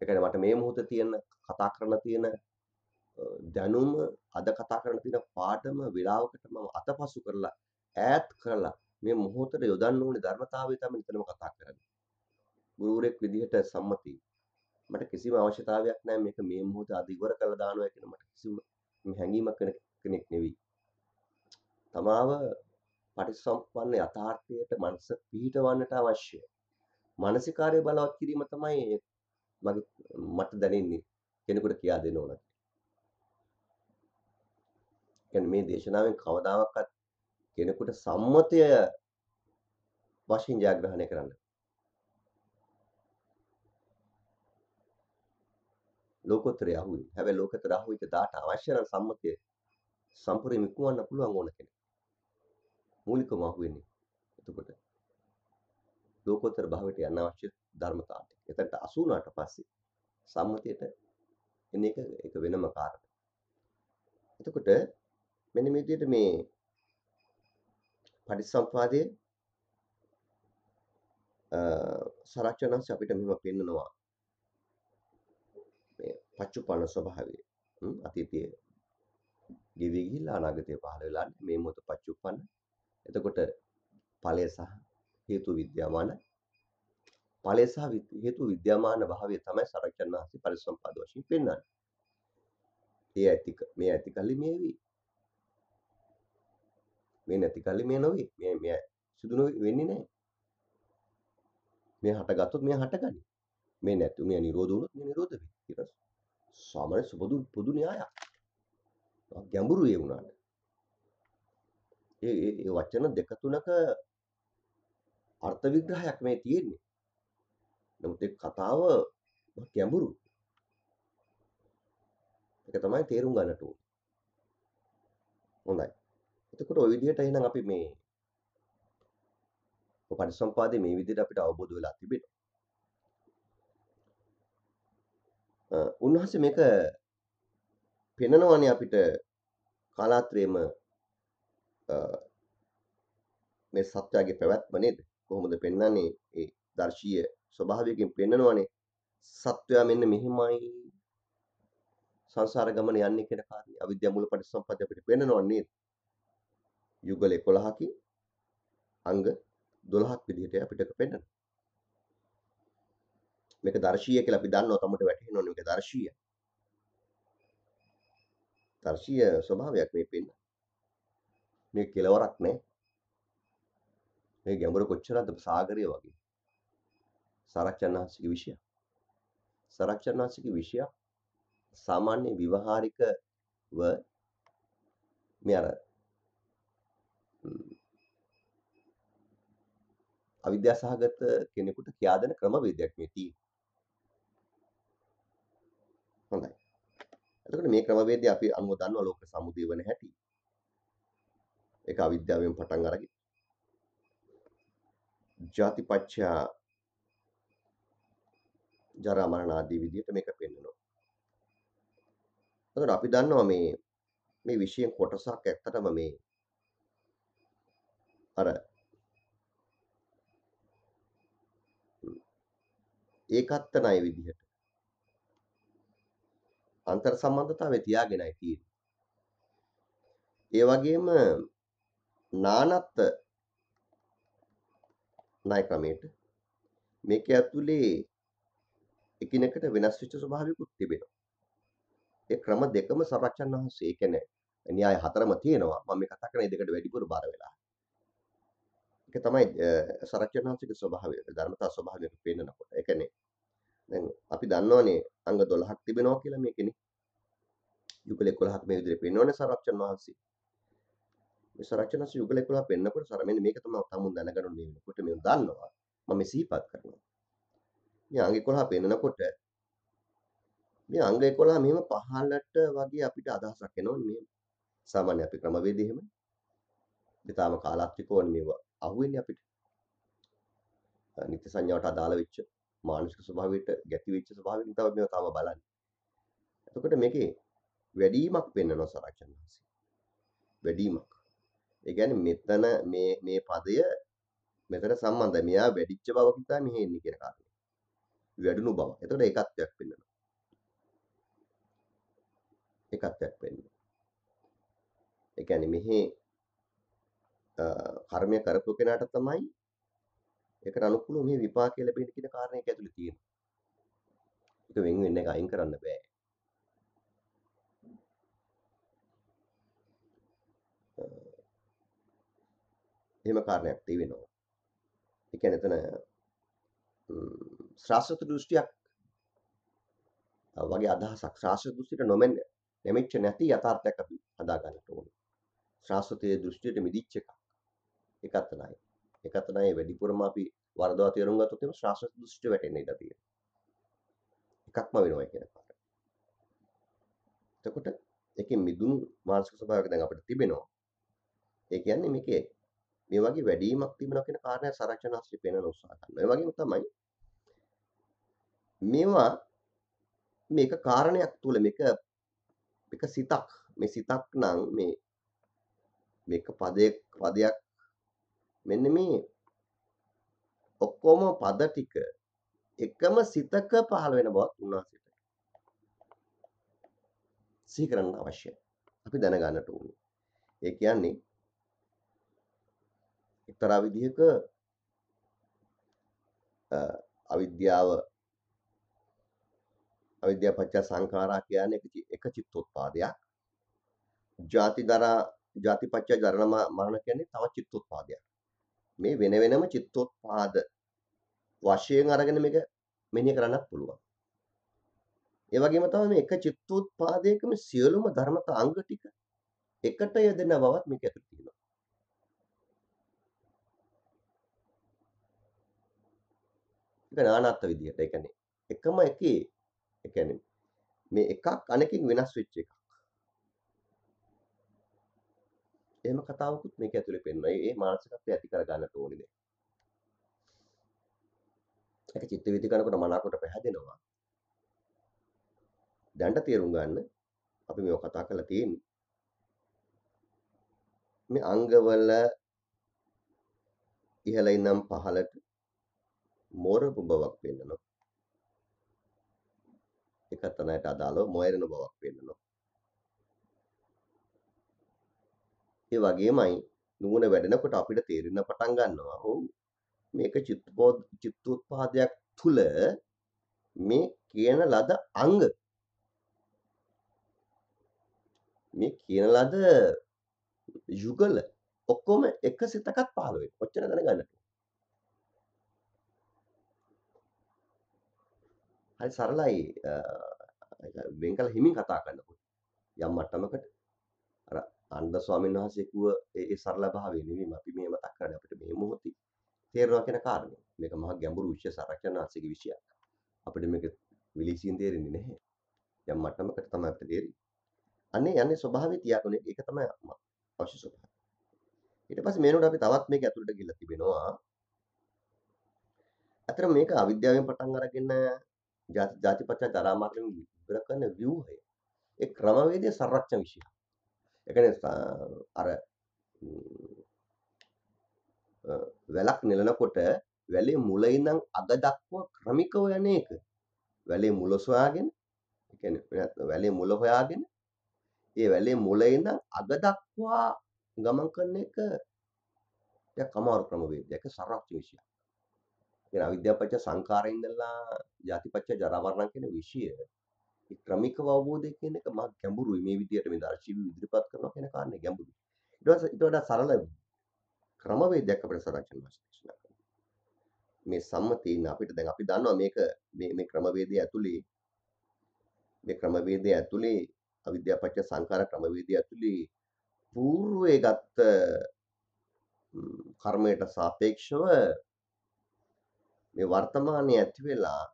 ඒකනේ මට මේ මොහොතේ තියෙන කතා කරන්න තියෙන දැනුම අද කතා කරන්න තියෙන පාඩම වෙලාවකට මම අතපසු කරලා ඈත් කරලා මේ මොහොතේ යොදන්න ඕනේ ධර්මතාවය තමයි නිතරම කතා කරන්නේ. ගුරුවරයෙක් විදිහට සම්මතියි. මට කිසිම අවශ්‍යතාවයක් නැහැ මේක මේ මොහොත අද ඉවර කරලා දානවා කියන මට කිසිම හැඟීමක් වෙන කෙනෙක් නෙවෙයි. තමාව පරිසම්පන්න යථාර්ථයට මනස පිහිටවන්නට අවශ්‍යයි. මානසිකාර්ය බලවත් කිරීම තමයි මගේ මට දැනෙන්නේ කෙනෙකුට කියා දෙන්න ඕන. කියන්නේ මේ දේශනාවෙන් කවදාවත් කෙනෙකුට සම්මතය වශයෙන් ජයග්‍රහණය කරන්න. ලෝකෝත්තරය අහුවේ. හැබැයි ලෝකෝත්තර අහුවෙච්ච දාට අවශ්‍ය නම් සම්මතය සම්පූර්ණයෙන්ම ඉක්මවන්න පුළුවන් ඕන කෙනෙක්. මූලිකම අහුවෙන්නේ. එතකොට ලෝකෝත්තර භාවයට යන්න අවශ්‍ය ධර්මතා ටික. එතනට 80 පස්සේ සම්මතියට එන එක ඒක වෙනම කාරණා. එතකොට මෙන්න මේ විදිහට මේ පටිසම්පාදයේ සරච්චනංශ අපිට මෙහෙම පෙන්නනවා මේ පච්චුපන ස්වභාවය අතීතයේ ගෙවී ගිහිල්ලා අනාගතය පහළ වෙලා මේ මොහොත පච්චුප්පන්න. එතකොට ඵලය සහ හේතු විද්‍යාමාන ඵලය සහ හේතු විද්‍යාමාන භාවය තමයි සරච්චන් වහන්සේ පරිසම්පාද වශයෙන් පෙන්වන්නේ. ඒ ඇති මේ ඇති කල්ලි මේ වේ. මේ නැති කල්ලි මේ නොවේ. මේ මේ සිදු වෙන්නේ නැහැ. මේ හටගත්තොත් මේ හටගනි. මේ නැතු මේ නිරෝධ වුණොත් මේ නිරෝධ වෙයි. ඊට පස්සේ සාමාන්‍ය සුබදු පොදු න්‍යායක්. ගැඹුරු ඒ වුණාට ඒ ඒ වචන දෙක තුනක අර්ථ විග්‍රහයක් මේ තියෙන්නේ. නමුත් ඒ කතාව ගැඹුරු. ඒක තමයි තේරුම් ගන්නට ඕනේ. හොඳයි. එතකොට ওই විදිහට එහෙනම් අපි මේ පරිසම්පාදේ මේ විදිහට අපිට අවබෝධ වෙලා තිබෙනවා. උන්වහන්සේ මේක පෙනනවනේ අපිට කාලාත්‍රයේම මේ සත්‍යයේ පැවැත්ම නේද? කොහොමද පෙන්වන්නේ? ඒ දර්ශීය ස්වභාවයෙන් පෙන්නනවනේ. සත්වයා මෙන්න මෙහෙමයි සංසාර ගමන යන්නේ කියන කාරණේ අවිද්‍යාව මූල පරිසම්පද අපිට පෙන්නනවා නේද? යුගල 11කින් අංග 12ක් විදිහට අපිට පෙන්නනවා. මේක දර්ශීය කියලා අපි දන්නවා තමට වැටහෙනවනේ මේක දර්ශීය. තර්ශීය ස්වභාවයක් මේ පෙන්න. මේ කෙලවරක් නෑ. මේ ගැඹුර කොච්චරද සාගරය වගේ. සාරක්ෂණාසික විෂය. සාරක්ෂණාසික විෂය සාමාන්‍ය විවහාරිකව මේ අර අවිද්‍යාසහගත කෙනෙකුට කියාදෙන ක්‍රමවේදයක් මේ තියෙන්නේ. හොඳයි. එතකොට මේ ක්‍රමවේදය අපි අනුව දන්නවා ලෝක සමුදේ වන හැටි. ඒක අවිද්‍යාවෙන් පටන් අරගෙන. ජාතිපච්චා ජරා මරණ ආදී විදිහට මේක පෙන්වනවා. එතකොට අපි දන්නවා මේ මේ විශේෂ කොටසක් ඇත්තටම මේ අර ඒකත්ත ණය විදිහට අන්තර් සම්බන්ධතාවය තියාගෙනයි තියෙන්නේ. ඒ වගේම නානත් ණය ක්‍රමයට මේක ඇතුලේ එකිනෙකට වෙනස් වෙච්ච ස්වභාවිකුත් තිබෙනවා. ඒ ක්‍රම දෙකම සංරක්ෂණ වහන්සේ ඒ කියන්නේ න්‍යාය හතරම තියෙනවා. මම මේ කතා කරන දෙකට වැඩිපුර බාර වෙලා. ඒක තමයි සංරක්ෂණ වහන්සේගේ ස්වභාවය ධර්මතා ස්වභාවයට පෙන්නකොට. ඒ කියන්නේ දැන් අපි දන්නවනේ අංග 12ක් තිබෙනවා කියලා මේකෙනේ. යුගල 11ක් මේ විදිහට පෙන්වන්නේ සරච්චන් වහන්සේ. මේ සරච්චන් වහන්සේ යුගල 11 පෙන්නකොට සර මෙන්න මේක තමයි තමුන් දැනගන්න ඕනේ වෙනකොට මම දන්නවා. මම මේ සිහිපත් කරනවා. මේ අංග 11 පෙන්නකොට මේ අංග 11 මෙහෙම පහළට වගේ අපිට අදහසක් එනවනේ මේ සාමාන්‍ය අපේ ක්‍රමවේදය එහෙම. ඒ තාම කාලාත්‍රිකෝනේ මේවා අහුවෙන්නේ අපිට. නිත්‍ය සංඥාවට අදාළ වෙච්ච මානසික ස්වභාවයට ගැති වෙච්ච ස්වභාවයෙන් තමයි මේවා තාම බලන්නේ. එතකොට මේකේ වැඩිවීමක් වෙන්න නොසරචන් හන්සේ. වැඩිවීමක්. ඒ කියන්නේ මෙතන මේ මේ පදය මෙතන සම්බන්ධයි. මෙයා වැඩිච්ච බව කිතා මෙහි එන්නේ කියන කාරණේ. වැඩුණු බව. එතකොට ඒකත්වයක් වෙන්නවා. ඒකත්වයක් වෙන්නවා. ඒ කියන්නේ මෙහි කර්මය කරපු කෙනාට තමයි ඒකට අනුකූලව මේ විපාකය ලැබෙන්න කියන කාරණේ ඒක ඇතුලේ තියෙනවා. ඒක වෙන් වෙන එක අයින් කරන්න බෑ. එහෙම කාරණයක් තියෙනවා. ඒ කියන්නේ එතන ශාස්ත්‍ර දෘෂ්ටියක් වගේ අදහසක් ශාස්ත්‍ර දෘෂ්ටියට නොමෙන්න නැමෙච්ච නැති යථාර්ථයක් අපි හදා ගන්න ඕනේ. ශාස්ත්‍රයේ දෘෂ්ටියට මිදිච්ච එකක්. ඒකත් නයි. ඒක තමයි වැඩිපුරම අපි වරදවා තේරුම් ගත්තොත් එම ශාස්ත්‍ර දෘෂ්ටි වැටෙන්න ඉඩ තියෙනවා. එකක්ම වෙනවා කියන පාට. එතකොට ඒකේ මිදුණු මානසික ස්වභාවයක් දැන් අපිට තිබෙනවා. ඒ කියන්නේ මේකේ මේ වගේ වැඩිවීමක් තිබෙනවා කියන කාරණය සංරක්ෂණාස්ත්‍රි පේනන උත්සාහ කරනවා. ඒ වගේම තමයි මේවා මේක කාරණයක් තුල මේක මේක සිතක්. මේ සිතක් නම් මේ මේක පදයක් පදයක් මෙන්න මේ ඔක්කොම පද ටික එකම සිතක පහළ වෙන බවත් උන්වහන්සේට සිහි කරන්න අවශ්‍යයි. අපි දැනගන්නට ඕනේ. ඒ කියන්නේ එක්තරා විදිහක අවිද්‍යාව අවිද්‍යාව පත්‍ය සංඛාරා කියන්නේ එක චිත්තෝත්පාදයක්. ජාති දරා ජාති පත්‍ය ජරණ මරණ කියන්නේ තව චිත්තෝත්පාදයක්. මේ වෙන වෙනම චිත්තෝත්පාද වශයෙන් අරගෙන මේක මෙනෙහි කරන්නත් පුළුවන්. ඒ වගේම තමයි මේ එක චිත්තෝත්පාදයකම සියලුම ධර්මතා අංග ටික එකට යෙදෙන බවත් මේක ඇතුළේ තියෙනවා. ඒක නානත් විදිහට. ඒ කියන්නේ එකම එකේ ඒ කියන්නේ මේ එකක් අනකින් වෙනස් වෙච්ච එකක්. එහෙම කතාවකුත් මේක ඇතුලේ පෙන්වනවා. ඒ මානසිකත්වය ඇති කර ගන්නට ඕනේ දැන්. ඒක චිත්ත වේදි කරනකොට මනාකොට පැහැදෙනවා. දැන්ට තේරුම් ගන්න අපි මේව කතා කරලා තියෙන්නේ. මේ අංගවල ඉහළ ඉඳන් පහළට මෝරපු බවක් පෙන්වනවා. එක තැනකට අදාළව මොයරන බවක් පෙන්වනවා. ඒ වගේමයි නුවණ වැඩෙනකොට අපිට තේරෙන්න පටන් ගන්නවා. ඔව් මේක චිත්තපෝද චිත්තෝත්පාදයක් තුල මේ කියන ලද අංග මේ කියන ලද යුගල ඔක්කොම එක සිතකත් පහළ වෙනවා. ඔච්චර දැනගන්න. හරි සරලයි වෙන් කළ හිමින් කතා කරනකොට යම් මට්ටමකට අර අන්න ස්වාමීන් වහන්සේ කිව්ව ඒ සරල භාවය නෙමෙයි අපි මේ මතක් කරන්නේ අපිට මේ මොහොතේ තේරෙනවා කියන කාරණය. මේක මහා ගැඹුරු විශ්ව සංරක්ෂණාංශික විෂයක්. අපිට මේක විලිසියෙන් තේරෙන්නේ නැහැ. යම් මට්ටමකට තමයි අපිට තේරෙන්නේ. අනේ යන්නේ ස්වභාවය තියාගෙන ඒක තමයි අවශ්‍ය ස්වභාවය. ඊට පස්සේ මේනොට අපි තවත් මේක ඇතුළට ගිහිල්ලා තිබෙනවා. අතර මේක අවිද්‍යාවෙන් පටන් අරගෙන ජාතිපත්‍ය තරාමාත්‍රෙන් විග්‍රහ කරන ව්‍යුහය. ඒ ක්‍රමවේදයේ සංරක්ෂණ විෂයක්. එකන අර වැලක් නෙලනකොට වැලේ මුලයිඳං අග දක්වා ක්‍රමිකව යන එක වැලේ මුල සොයාගෙන වැලේ මුල හොයාගෙන ඒ වැලේ මුලයිඳ අග දක්වා ගමන් කරන එක කමාර ක්‍රමවේදයක සරක්ෂ විෂය අවිද්‍යාපච්ච සංකාරඉඳල්ලා ජාතිපච්ච ජරවරණ කෙන විෂය ක්‍රමිකව අවබෝධය කියන එක මම ගැඹුරුයි මේ විදියට මේ දර්ශීව ඉදිරිපත් කරනවා කියන කාරණේ ගැඹුරුයි ඊට පස්සේ ඊට වඩා සරල ක්‍රමවේදයක් අපිට සංරක්ෂණ විශ්ලේෂණය කරන්න මේ සම්මතීන අපිට දැන් අපි දන්නවා මේක මේ මේ ක්‍රමවේදය ඇතුලේ මේ ක්‍රමවේදය ඇතුලේ අවිද්‍යාපච්ච සංකාර ක්‍රමවේදය ඇතුලේ పూర్වයේ ගත්ත කර්මයට සාපේක්ෂව මේ වර්තමානයේ ඇති වෙලා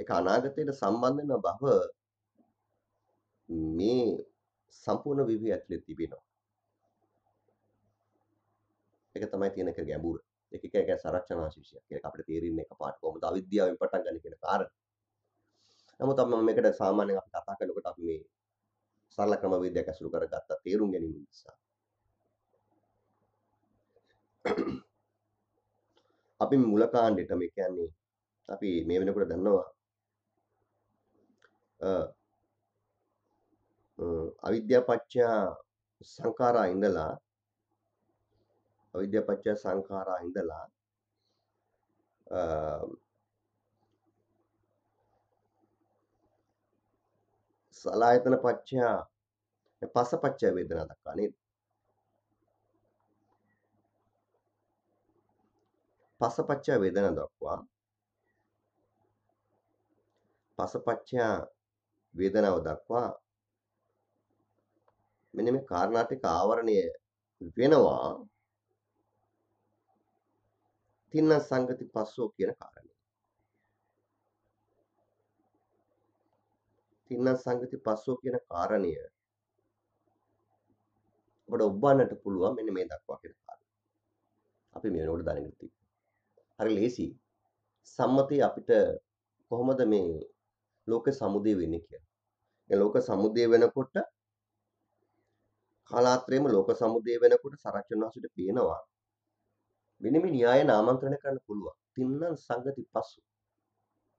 ඒක අනාගතයට සම්බන්ධ වෙන බව මේ සම්පූර්ණ විවිධ ඇතුලේ තිබෙනවා. ඒක තමයි තියෙන එක ගැඹුර. ඒක එක එක සංරක්ෂණ ආශිෂ්‍යයක්. ඒක අපිට තේරෙන්නේ එකපාරට කොහොමද අවිද්‍යාවෙන් පටන් ගන්න කියන කාරණා. නමුත් අපි මේකට සාමාන්‍යයෙන් අපි කතා කරනකොට අපි මේ සරල ක්‍රම වේදයක් අසුරු කරගත්ත තේරුම් ගැනීම නිසා. අපි මුල කාණ්ඩෙට මේ කියන්නේ අපි මේ වෙනකොට දන්නවා අවිද්‍යාපච්චයා සංඛාරා ඉඳලා අවිද්‍යාපච්චයා සංඛාරා ඉඳලා සලායතන පච්චයා පස පච්චය වේදනා දක්වා නේද පස පච්චය වේදනා දක්වා පස පච්චයා වේදනාව දක්වා මෙන්න මේ කාරණා ටික ආවරණය වෙනවා තින්න සංගති පස්සෝ කියන කාරණේ. තින්න සංගති පස්සෝ කියන කාරණය ඔබට ඔබන්නට පුළුවන් මෙන්න මේ දක්වා කියන කාරණේ. අපි මේ වෙනකොට දැනගෙන තියෙනවා. හරි ලේසි. සම්මතිය අපිට කොහොමද මේ ලෝක සමුදේ වෙන්නේ කියලා. ලෝක සමුදය වෙනකොට කාලාත්‍රයේම ලෝක සමුදය වෙනකොට සරච්චන් වහන්සේට පේනවා මෙන්න මේ න්‍යාය නාමන්ත්‍රණය කරන්න පුළුවන්. තින්නන් සංගති පසු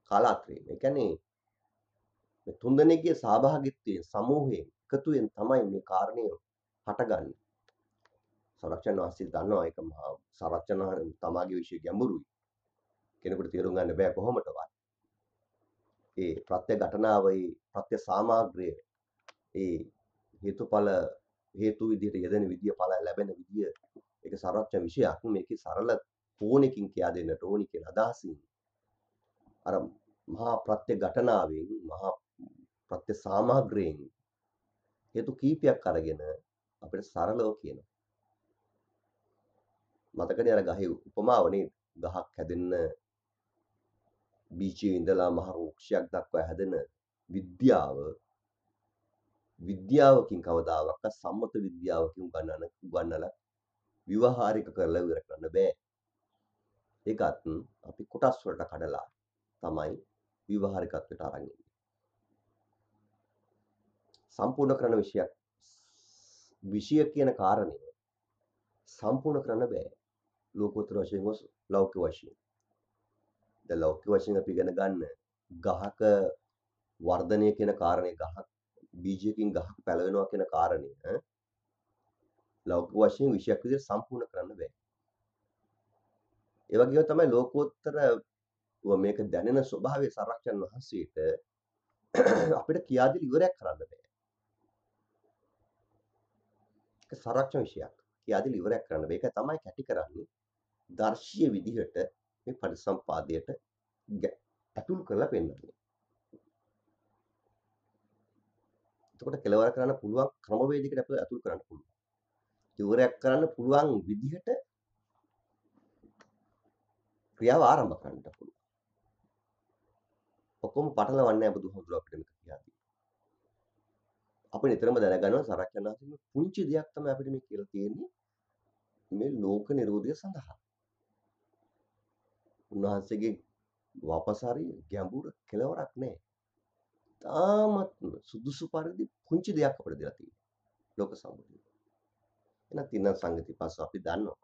කාලාත්‍රයේ. ඒ කියන්නේ මේ තුන්දෙනෙක්ගේ සහභාගීත්වයෙන් සමූහයෙන් එකතුවෙන් තමයි මේ කාරණය හටගන්නේ. සරච්චන් වහන්සේ දන්නවා ඒක මහා සරච්චන් තමාගේ විශ්ය ගැඹුරුයි. කෙනෙකුට තේරුම් ගන්න බෑ කොහොමදවත්. ඒ ප්‍රත්‍ය ඝටනාව ඒ ප්‍රත්‍ය සාමාග්‍රය ඒ හේතුඵල හේතු විදිහට යෙදෙන විදිය ඵල ලැබෙන විදිය ඒක සංරක්ෂණ විශයක් මේකේ සරල කෝණකින් කියා දෙන්නට ඕනි කියලා අදහසින් අර මහා ප්‍රත්‍ය ඝටනාවෙන් මහා ප්‍රත්‍ය සාමාග්‍රයෙන් හේතු කීපයක් අරගෙන අපිට සරලව කියනවා මතකනේ අර ගහේ උපමාව නේද ගහක් හැදෙන්න බීචේ ඉඳලා මහ රෝක්ෂයක් දක්වා හැදෙන විද්‍යාව විද්‍යාවකින් කවදාවත් සම්මත විද්‍යාවකින් උගන්වන උගන්වලා විවහාරික කරලා ඉවර කරන්න බෑ. ඒකත් අපි කොටස් වලට කඩලා තමයි විවහාරිකත්වයට අරන් ඉන්නේ. සම්පූර්ණ කරන විශයක් විෂය කියන කාරණය සම්පූර්ණ කරන්න බෑ. ලෝකෝත්තර වශයෙන් ලෞකික වශයෙන්. ද ලෞකික වශයෙන් අපි ඉගෙන ගන්න ගහක වර්ධනය කියන කාරණේ ගහක් බීජයකින් ගහක් පැලවෙනවා කියන කාරණේ ඈ ලෞකික වශයෙන් විශයක් විදිහට සම්පූර්ණ කරන්න බෑ. ඒ වගේම තමයි ලෝකෝත්තර මේක දැනෙන ස්වභාවයේ සංරක්ෂණ මහසීට අපිට කියාදෙල ඉවරයක් කරන්න බෑ. ඒක සංරක්ෂණ විශයක්. කියාදෙල ඉවරයක් කරන්න බෑ. ඒක තමයි කැටි කරන්නේ. දර්ශීය විදිහට මේ පරිසම්පාදයට ඇතුල් කරලා පෙන්වන්නේ. එතකොට කෙලවර කරන්න පුළුවන් ක්‍රමවේදයකට අපිට ඇතුල් කරන්න පුළුවන්. ඉවරයක් කරන්න පුළුවන් විදිහට ක්‍රියාව ආරම්භ කරන්න පුළුවන්. ඔක්කොම පටලවන්නේ බුදුහමදුර අපිට මේක කියartifactId. අපි නිතරම දැනගන්නවා සරක්ෂණාසිම පුංචි දෙයක් තමයි අපිට මේ කියලා තියෙන්නේ මේ ලෝක නිරෝධය සඳහා. උන්වහන්සේගේ වාපස හරි ගැඹුර කෙලවරක් නැහැ. තාමත්ම සුදුසු පරිදි පුංචි දෙයක් අපිට දෙලා තියෙනවා. ලෝක සම්මුතිය. එහෙනම් තින සංගති පස්ස අපි දන්නවා.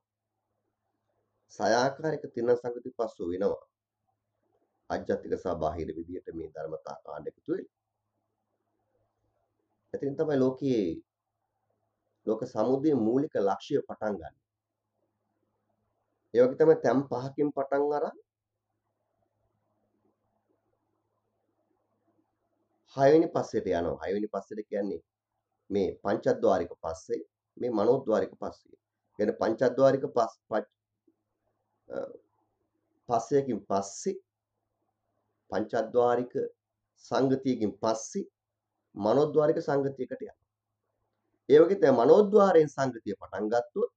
සයාකාරයක තින සංගති පස්ස වෙනවා. ආජ්ජත්තික සහ බාහිර විදියට මේ ධර්මතා කාණ්ඩ එකතු වෙලා. එතනින් තමයි ලෝකයේ ලෝක සමුදයේ මූලික ලක්ෂ්‍ය පටන් ගන්න. ඒ වගේ තමයි තැම් පහකින් පටන් අරන් හයවෙනි පස්සෙට යනවා. හයවෙනි පස්සෙට කියන්නේ මේ පංචද්වාරික පස්සේ මේ මනෝද්වාරික පස්සේ. කියන්නේ පංචද්වාරික පස් පස්සයකින් පස්සේ පංචද්වාරික සංගතියකින් පස්සේ මනෝද්වාරික සංගතියකට යනවා. ඒ වගේ තමයි මනෝද්වාරයෙන් සංගතිය පටන් ගත්තොත්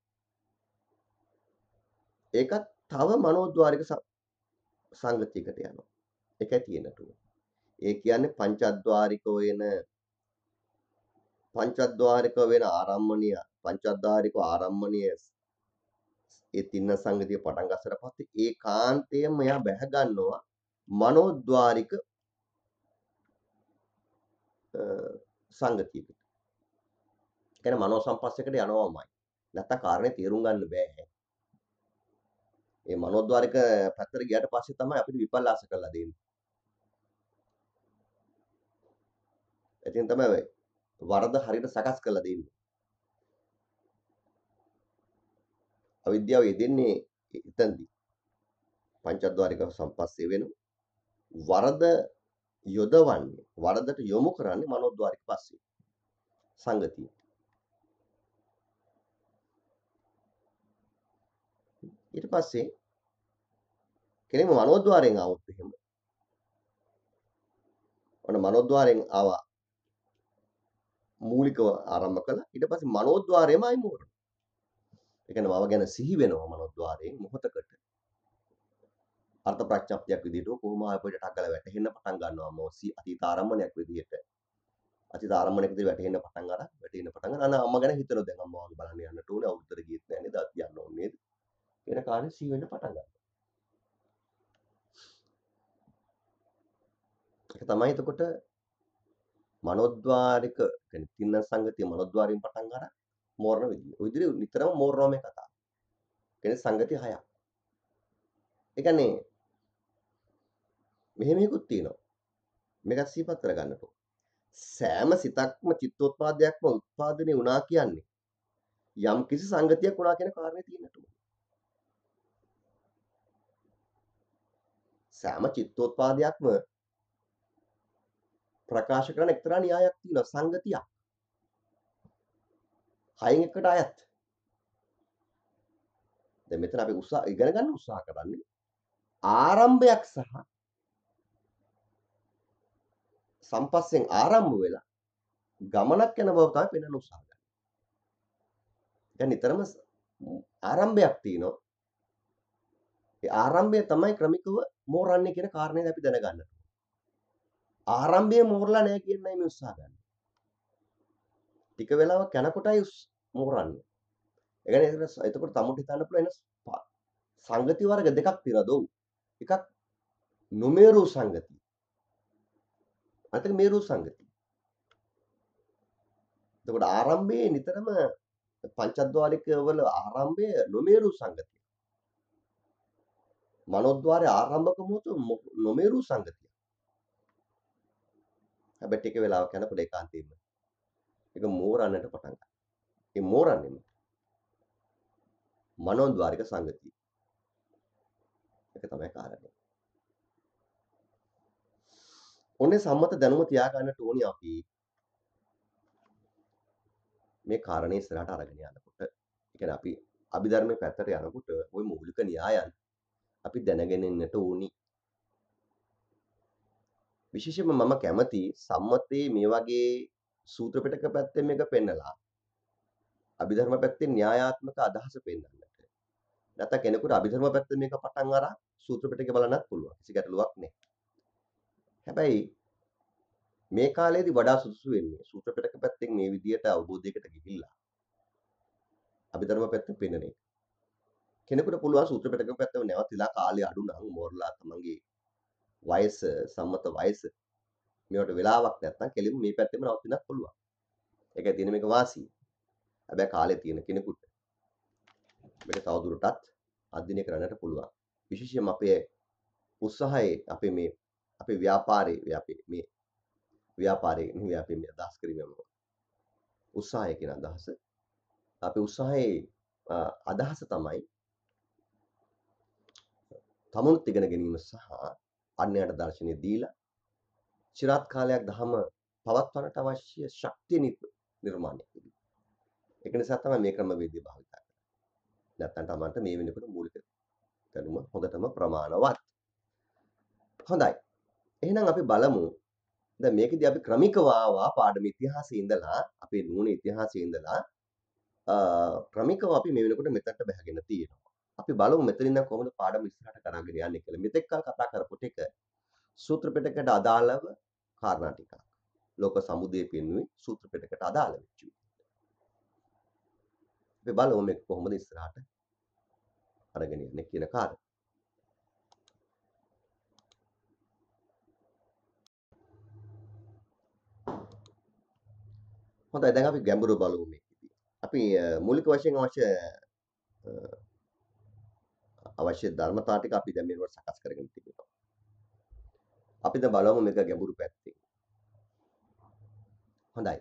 ඒකත් තව මනෝද්වාරික සංගතියකට යනවා. ඒක ඇතිනටුව. ඒ කියන්නේ පංචද්වාරික වෙන පංචද්වාරික වෙන ආරම්මණිය පංචද්වාරික ආරම්මණිය ඒ තින්න සංගතිය පටන් ගස්සට පස්සේ ඒ කාන්තයම එයා බැහැ ගන්නවා මනෝද්වාරික සංගතියකට. කියන්නේ මනෝ සම්පස්සයකට යනවාමයි. නැත්නම් කාරණේ තේරුම් ගන්න බෑ. ඒ මනෝද්වාරික පැත්තට ගියට පස්සේ තමයි අපිට විපල්ලාස කරලා දෙන්නේ. එතින් තමයි වරද හරියට සකස් කරලා දෙන්නේ. අවිද්‍යාව යෙදෙන්නේ එතනදී. පංචද්වාරික සම්පස්සේ වෙනු වරද යොදවන්නේ වරදට යොමු කරන්නේ මනෝද්වාරික පස්සේ. සංගතිය. ඊට පස්සේ කෙනෙම මනෝද්වාරයෙන් આવොත් එහෙම. ඔන්න මනෝද්වාරයෙන් ආවා. මූලිකව ආරම්භ කළා. ඊට පස්සේ මනෝද්වාරයම ආයි මෝරන. ඒ කියන්නේ මම ගැන සිහි වෙනවා මනෝද්වාරයෙන් මොහොතකට. අර්ථ ප්‍රඥාප්තියක් විදිහට කොහොම ආයෙ පොඩ්ඩක් අගල වැටෙන්න පටන් ගන්නවා මොසි අතීත ආරම්භණයක් විදිහට. අතීත ආරම්භණයක් විදිහට වැටෙන්න පටන් අර වැටෙන්න පටන් ගන්න. අනේ අම්මා ගැන හිතනවා දැන් අම්මා වගේ බලන්න යන්නට ඕනේ. අවුරුද්දට ගියෙත් නැහැ නේද? අත් යන්න ඕනේ නේද? කියන කාර්ය සිහි වෙන්න පටන් ගන්නවා. ඒක තමයි එතකොට මනෝද්වාරික කියන්නේ තින්න සංගතිය මනෝද්වාරයෙන් පටන් අර මෝරණ විදිය. ඔය විදිහට නිතරම මෝරනවා මේ කතාව. කියන්නේ සංගති හයක්. ඒ කියන්නේ මෙහෙම එකක් තියෙනවා. මේක සිහිපත් කරගන්නට ඕන. සෑම සිතක්ම චිත්තෝත්පාදයක්ම උත්පාදනය වුණා කියන්නේ යම් කිසි සංගතියක් වුණා කියන කාරණේ තියෙනට ඕන. සෑම චිත්තෝත්පාදයක්ම ප්‍රකාශ කරන එක්තරා න්‍යායක් තියෙනවා සංගතියක්. හයෙන් එකට අයත්. දැන් මෙතන අපි උත්සාහ ඉගෙන ගන්න උත්සාහ කරන්නේ ආරම්භයක් සහ සම්පස්සෙන් ආරම්භ වෙලා ගමනක් යන බව තමයි පෙන්වන්න උත්සාහ කරන්නේ. දැන් නිතරම ආරම්භයක් තියෙනවා. ඒ ආරම්භය තමයි ක්‍රමිකව මෝරන්නේ කියන කාරණේ අපි දැනගන්න. ආරම්භයේ මෝරලා නැහැ කියන්නයි මේ උත්සාහ ගන්න. ටික වෙලාවක් යනකොටයි මෝරන්නේ. ඒ කියන්නේ එතකොට තමුට හිතන්න පුළුවන් එන සංගති වර්ග දෙකක් තියනද ඔව්. එකක් නොමේරු සංගති. අනිත් මේරු සංගති. එතකොට ආරම්භයේ නිතරම පංචද්වාරික වල ආරම්භය නොමේරු සංගතිය. මනෝද්වාරයේ ආරම්භක මොහොත නොමේරු සංගතිය. හැබැයි ටික වෙලාවක් යනකොට ඒකාන්තයෙන්ම ඒක මෝරන්නට පටන් ගන්නවා. ඒ මෝරන්නේම මනෝද්වාරික සංගතිය. ඒක තමයි කාරණේ. ඔන්නේ සම්මත දැනුම තියාගන්නට ඕනි අපි මේ කාරණේ ඉස්සරහට අරගෙන යනකොට. ඒ කියන්නේ අපි අභිධර්මයේ පැත්තට යනකොට ওই මූලික න්‍යායන් අපි දැනගෙන ඉන්නට ඕනි. විශේෂයෙන්ම මම කැමති සම්මතයේ මේ වගේ සූත්‍ර පිටක පැත්තෙන් මේක පෙන්නලා අභිධර්ම පැත්තේ න්‍යායාත්මක අදහස පෙන්වන්නට. නැත්නම් කෙනෙකුට අභිධර්ම පැත්තෙන් මේක පටන් අරන් සූත්‍ර පිටකේ බලන්නත් පුළුවන්. කිසි ගැටලුවක් නැහැ. හැබැයි මේ කාලේදී වඩා සුදුසු වෙන්නේ සූත්‍ර පිටක පැත්තෙන් මේ විදියට අවබෝධයකට ගිහිල්ලා අභිධර්ම පැත්ත පෙන්වන එක. කෙනෙකුට පුළුවන් සූත්‍ර පිටක පැත්තව නැවතිලා කාලය අඩු නම් මෝරලා තමන්ගේ වයස සම්මත වයස මේවට වෙලාවක් නැත්නම් කෙලින්ම මේ පැත්තෙම නවත්ිනත් පුළුවන්. ඒකයි තියෙන මේක වාසිය. හැබැයි කාලේ තියෙන කෙනෙකුට මේක තවදුරටත් අධ්‍යයනය කරන්නට පුළුවන්. විශේෂයෙන්ම අපේ උත්සාහයේ අපේ මේ අපේ ව්‍යාපාරයේ අපේ මේ ව්‍යාපාරයේ නෙවෙයි අපේ මේ අදහස් කිරීමම උත්සාහය කියන අදහස. අපේ උත්සාහයේ අදහස තමයි තමුණුත් ඉගෙන ගැනීම සහ අන්‍යයට දර්ශනය දීලා চিරාත් කාලයක් ධම පවත්වන්නට අවශ්‍ය ශක්තිය නිර්මාණය කිරීම. ඒක නිසා තමයි මේ ක්‍රමවේදය භාවිත කරන්නේ. නැත්තම් තමන්ට මේ වෙනකොට මූලික දැනුම හොඳටම ප්‍රමාණවත්. හොඳයි. එහෙනම් අපි බලමු දැන් මේකෙදී අපි ක්‍රමිකව ආවා පාඩම ඉතිහාසයේ ඉඳලා අපේ නුවණ ඉතිහාසයේ ඉඳලා ක්‍රමිකව අපි මේ වෙනකොට මෙතනට බහගෙන තියෙනවා. අපි බලමු මෙතනින් දැන් කොහොමද පාඩම ඉස්සරහට කරගෙන යන්නේ කියලා. මෙතෙක් කල් කතා කරපු ටික සූත්‍ර පිටකයට අදාළව කාරණා ටිකක්. ලෝක සමුදය පින්නුයි සූත්‍ර පිටකයට අදාළ වෙච්ච අපි බලමු මේක කොහොමද ඉස්සරහට අරගෙන යන්නේ කියන කාරණා. හොඳයි දැන් අපි ගැඹුරු බලමු මේකදී. අපි මූලික වශයෙන් අවශ්‍ය අවශ්‍ය ධර්මතා ටික අපි දැන් මෙලවට සකස් කරගෙන තිබෙනවා. අපි දැන් බලමු මේක ගැඹුරු පැත්තෙන්. හොඳයි.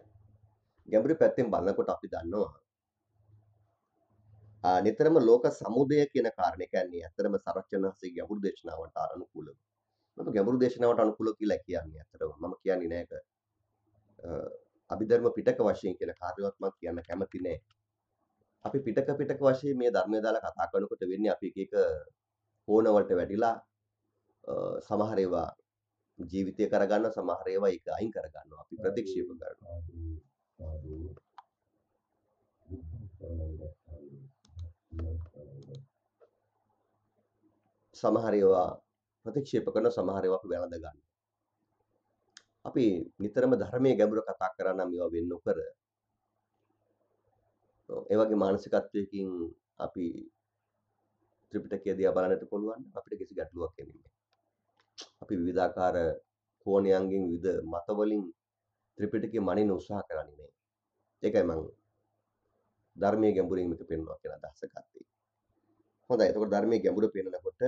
ගැඹුරු පැත්තෙන් බලනකොට අපි දන්නවා නිතරම ලෝක සමුදය කියන කාරණේ කියන්නේ ඇත්තරම සරච්චනහසේ ගැඹුරු දේශනාවට අනුකූලව. මම ගැඹුරු දේශනාවට අනුකූල කියලා කියන්නේ ඇත්තටම මම කියන්නේ නෑ ඒක. අභිධර්ම පිටක වශයෙන් කියන කාර්යවත් මම කියන්න කැමති නෑ. අපි පිටක පිටක වශයෙන් මේ ධර්මය දාලා කතා කරනකොට වෙන්නේ අපි එක එක කෝණ වලට වැටිලා සමහර ඒවා ජීවිතය කරගන්න සමහර ඒවා ඒක අයින් කරගන්නවා අපි ප්‍රතික්ෂේප කරනවා සමහර ඒවා ප්‍රතික්ෂේප කරන සමහර ඒවා අපි වැළඳ ගන්නවා අපි නිතරම ධර්මයේ ගැඹුර කතා කරා නම් ඒවා වෙන්න නොකර ඒවගේ මානසිකත්වයකින් අපි ත්‍රිපිටකය දිහා බලන්නට පුළුවන් අපිට කිසි ගැටලුවක් එන්නේ නැහැ. අපි විවිධාකාර කෝණයන්ගෙන් විවිධ මතවලින් ත්‍රිපිටකය මනින්න උත්සාහ කරන්නේ නැහැ. ඒකයි මම ධර්මයේ ගැඹුරින් මේක පෙන්වනවා කියන අදහස ගත්තේ. හොඳයි. එතකොට ධර්මයේ ගැඹුර පෙන්නකොට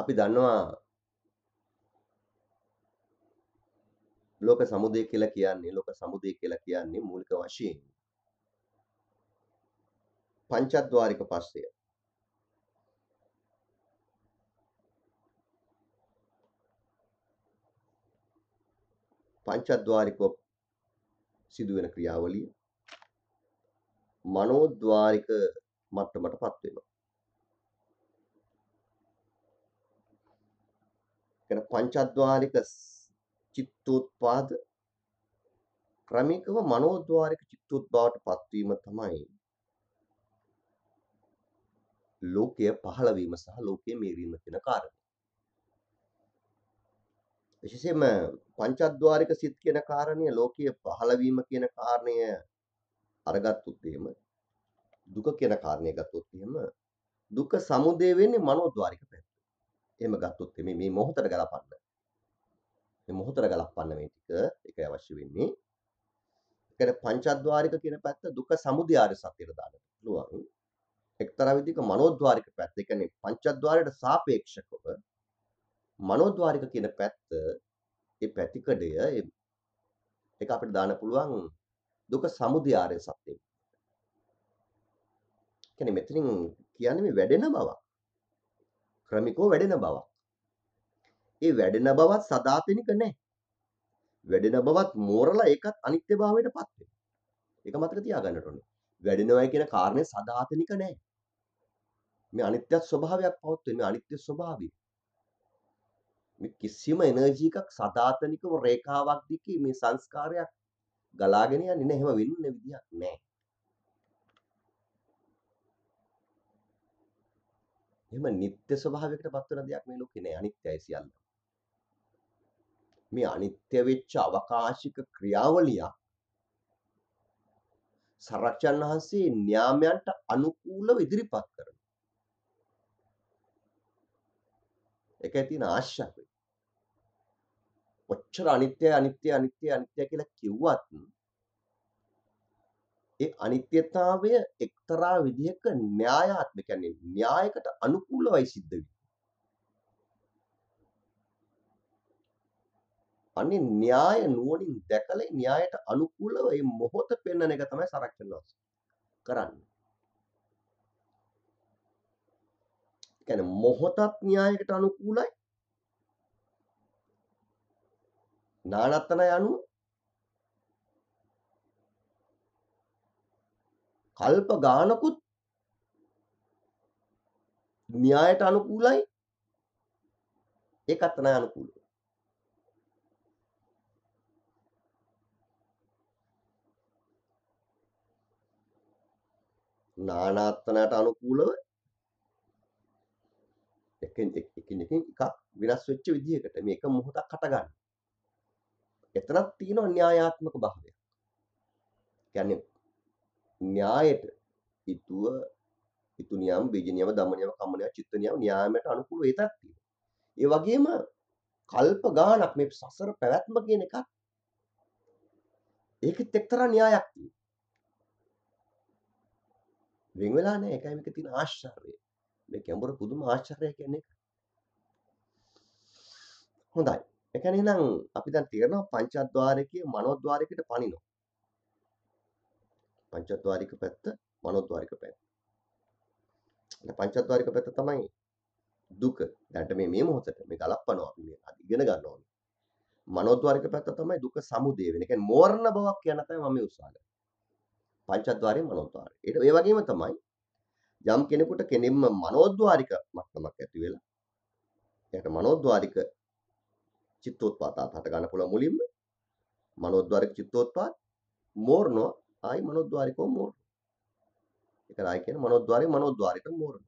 අපි දන්නවා ලෝක සමුදය කියලා කියන්නේ ලෝක සමුදය කියලා කියන්නේ මූලික වශයෙන් පංචද්වාරික පස්සය පංචද්වාරිකව සිදුවෙන ක්‍රියාවලිය මනෝද්වාරික මට්ටමටපත් වෙනවා. කියන පංචද්වාරික චිත්තෝත්පාද ක්‍රමිකව මනෝද්වාරික චිත්තෝත්පාවට පත්වීම තමයි ලෝකය පහළ වීම සහ ලෝකයේ මේරීම කියන කාරණය. විශේෂයෙන්ම පංචද්වාරික සිත් කියන කාරණය ලෝකයේ පහළ වීම කියන කාරණය අරගත්තොත් එහෙම දුක කියන කාරණය ගත්තොත් එහෙම දුක සමුදය වෙන්නේ මනෝද්වාරික පැත්ත. එහෙම ගත්තොත් මේ මේ මොහොතට ගලපන්න. මේ මොහොතර ගලපන්න මේ ටික ඒකයි අවශ්‍ය වෙන්නේ. ඒකට පංචද්වාරික කියන පැත්ත දුක සමුදය ආර්ය සත්‍යයට දාන්න පුළුවන්. එක්තරා විදිහක මනෝද්වාරික පැත්ත, ඒ කියන්නේ පංචද්වාරයට සාපේක්ෂකව මනෝද්වාරික කියන පැත්ත ඒ පැතිකඩය ඒක අපිට දාන්න පුළුවන් දුක සමුදය ආර්ය සත්‍යෙ. කියන්නේ මෙතනින් කියන්නේ මේ වැඩෙන බවක්. ක්‍රමිකව වැඩෙන බවක්. ඒ වැඩෙන බවත් සදාතනික නැහැ. වැඩෙන බවත් මෝරලා ඒකත් අනිත්‍යභාවයටපත් වෙනවා. ඒක මතක තියාගන්න ඕනේ. වැඩෙනවා කියන කාරණේ සදාතනික නැහැ. මේ අනිත්‍ය ස්වභාවයක් පවත් වෙන අනිත්‍ය ස්වභාවය. මේ කිසිම එනර්ජි එකක් සදාතනිකව රේඛාවක් දිගේ මේ සංස්කාරයක් ගලාගෙන යන්නේ නැහැ. එහෙම වෙන්න විදියක් නැහැ. එහෙම නිත්‍ය ස්වභාවයකටපත් වෙන දෙයක් මේ ලෝකේ නෑ අනිත්‍යයි සියල්ල. මේ අනිත්‍ය වෙච්ච අවකාශික ක්‍රියාවලියක් සරක්ෂන් වහන්සේ න්‍යාමයන්ට අනුකූලව ඉදිරිපත් කරනවා. ඒකයි තියෙන ආශ්‍රය. ඔච්චර අනිත්‍ය අනිත්‍ය අනිත්‍ය අනිත්‍ය කියලා කිව්වත් ඒ අනිත්‍යතාවය එක්තරා විදිහක න්‍යායාත්මක කියන්නේ න්‍යායකට අනුකූලවයි සිද්ධ වෙන්නේ. අනේ න්‍යාය නුවණින් දැකලා න්‍යායට අනුකූලව මේ මොහොත පෙන්වන එක තමයි සරක්ෂණ වාස කරන්නේ. කියන්නේ මොහොතත් න්‍යායකට අනුකූලයි. නානත්තන යනු කල්ප ගානකුත් න්‍යායට අනුකූලයි. ඒකත් ණය අනුකූලයි. නානාත්මණයට අනුකූලව එකින් එකින් එකින් එකක් වෙනස් වෙච්ච විදිහකට මේක මොහොතක් හටගන්න. එතනක් තියෙනවා න්‍යායාත්මක භාවයක්. කියන්නේ න්‍යායට ඊතුව ඊතු නියම් බීජ නියම දම නියම කම්ම නියම චිත්ත නියම න්‍යායයට අනුකූල ඒතක් තියෙනවා. ඒ වගේම කල්ප ගාණක් මේ සසර පැවැත්ම කියන එකක් ඒකෙත් එක්තරා න්‍යායක් තියෙනවා. වෙන් වෙලා නැහැ. ඒකයි මේක තියෙන ආශ්චර්යය. මේ ගැඹුරු පුදුම ආශ්චර්යය කියන්නේ හොඳයි. ඒ කියන්නේ නම් අපි දැන් තේරෙනවා පංචද්වාරිකයේ මනෝද්වාරිකයට පණිනවා. පංචද්වාරික පැත්ත මනෝද්වාරික පැත්ත. පංචද්වාරික පැත්ත තමයි දුක. දැන්ට මේ මේ මොහොතට මේ ගලප්පනවා අපි මේ ඉගෙන ගන්න ඕනේ. මනෝද්වාරික පැත්ත තමයි දුක සමුදය වෙන. ඒ කියන්නේ මෝරණ බවක් කියන තමයි මම උත්සාහ කරන්නේ. පංචද්වාරයේ මනෝද්වාරය. ඒ වගේම තමයි යම් කෙනෙකුට කෙනෙම්ම මනෝද්වාරික මට්ටමක් ඇති වෙලා එයාට මනෝද්වාරික චිත්තෝත්පාදාත හට ගන්න පුළුවන් මුලින්ම මනෝද්වාරික චිත්තෝත්පාද මෝරණෝ ආයි මනෝද්වාරිකෝ මෝරණ. ඒක ආයි කියන මනෝද්වාරේ මනෝද්වාරික මෝරණ.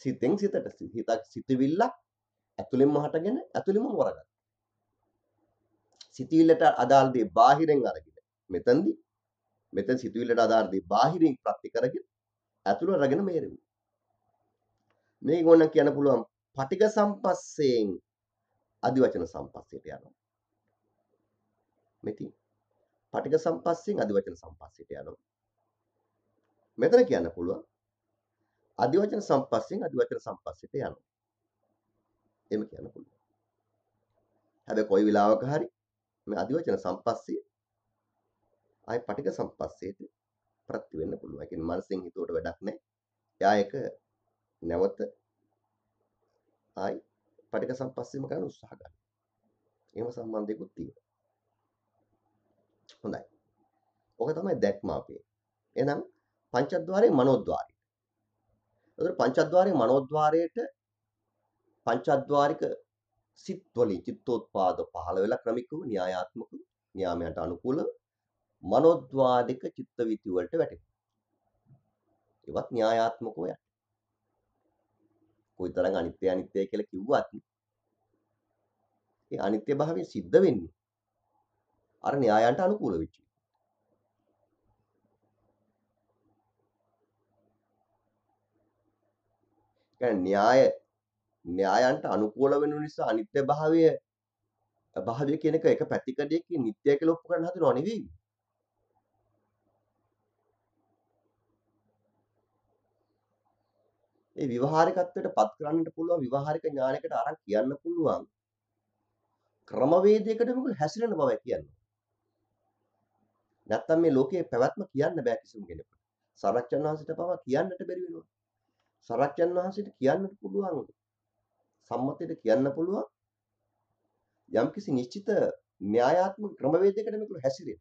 සිතෙන් සිතට හිතක් සිතවිල්ලක් ඇතුළෙන්ම හටගෙන ඇතුළෙම මෝරගන්න. සිතවිල්ලට අදාළ දේ බාහිරෙන් අරගෙන මෙතනදී මෙතෙන් සිතුවිල්ලට අදාළ දේ බාහිරින් ප්‍රත්‍ය කරගෙන ඇතුළ අරගෙන මේරෙමු. මේක ඕන කියන්න පුළුවන් පටික සම්පස්සයෙන් අදිවචන සම්පස්සයට යනවා. මෙති පටික සම්පස්සයෙන් අදිවචන සම්පස්සයට යනවා. මෙතන කියන්න පුළුවන් අදිවචන සම්පස්සයෙන් අදිවචන සම්පස්සයට යනවා. එහෙම කියන්න පුළුවන්. හැබැයි කොයි වෙලාවක හරි මේ අදිවචන සම්පස්සේ ආයි පටික සම්පස්සේට ප්‍රති වෙන්න පුළුවන්. ඒ කියන්නේ මනසෙන් හිතුවට වැඩක් නැහැ. එයා එක නැවත ආයි පටික සම්පස්සේම කරන්න උත්සාහ ගන්න. එහෙම සම්බන්ධයකුත් තියෙනවා. හොඳයි. ඔක තමයි දැක්ම අපේ. එහෙනම් පංචද්වාරයේ මනෝද්වාරය. ඒතර පංචද්වාරයේ මනෝද්වාරයට පංචද්වාරික සිත් වලින් චිත්තෝත්පාද පහළ වෙලා ක්‍රමිකව න්‍යායාත්මක න්‍යාමයට අනුකූලව මනෝද්වාදික චිත්ත විති වලට වැටෙනවා ඒවත් න්‍යායාත්මකව යන කොයිතරම් අනිත්‍ය අනිත්‍ය කියලා කිව්වත් ඒ අනිත්‍ය භාවය සිද්ධ වෙන්නේ අර න්‍යායන්ට අනුකූල වෙච්ච න්‍යාය න්‍යායන්ට අනුකූල වෙන නිසා අනිත්‍ය භාවය භාවය කියන එක එක පැතිකඩයකින් නිත්‍ය කියලා ඔප්පු කරන්න හදනව නෙවෙයි. ඒ විවහාරිකත්වයට පත් කරන්නට පුළුවන් විවහාරික ඥානයකට අරන් කියන්න පුළුවන් ක්‍රමවේදයකට මොකද හැසිරෙන බවයි කියන්නේ. නැත්තම් මේ ලෝකයේ පැවැත්ම කියන්න බෑ කිසිම කෙනෙකුට. සරච්චන් වහන්සේට පවා කියන්නට බැරි වෙනවා. සරච්චන් වහන්සේට කියන්නට පුළුවන් සම්මතයට කියන්න පුළුවන් යම්කිසි නිශ්චිත න්‍යායාත්මක ක්‍රමවේදයකට මේක හැසිරෙන.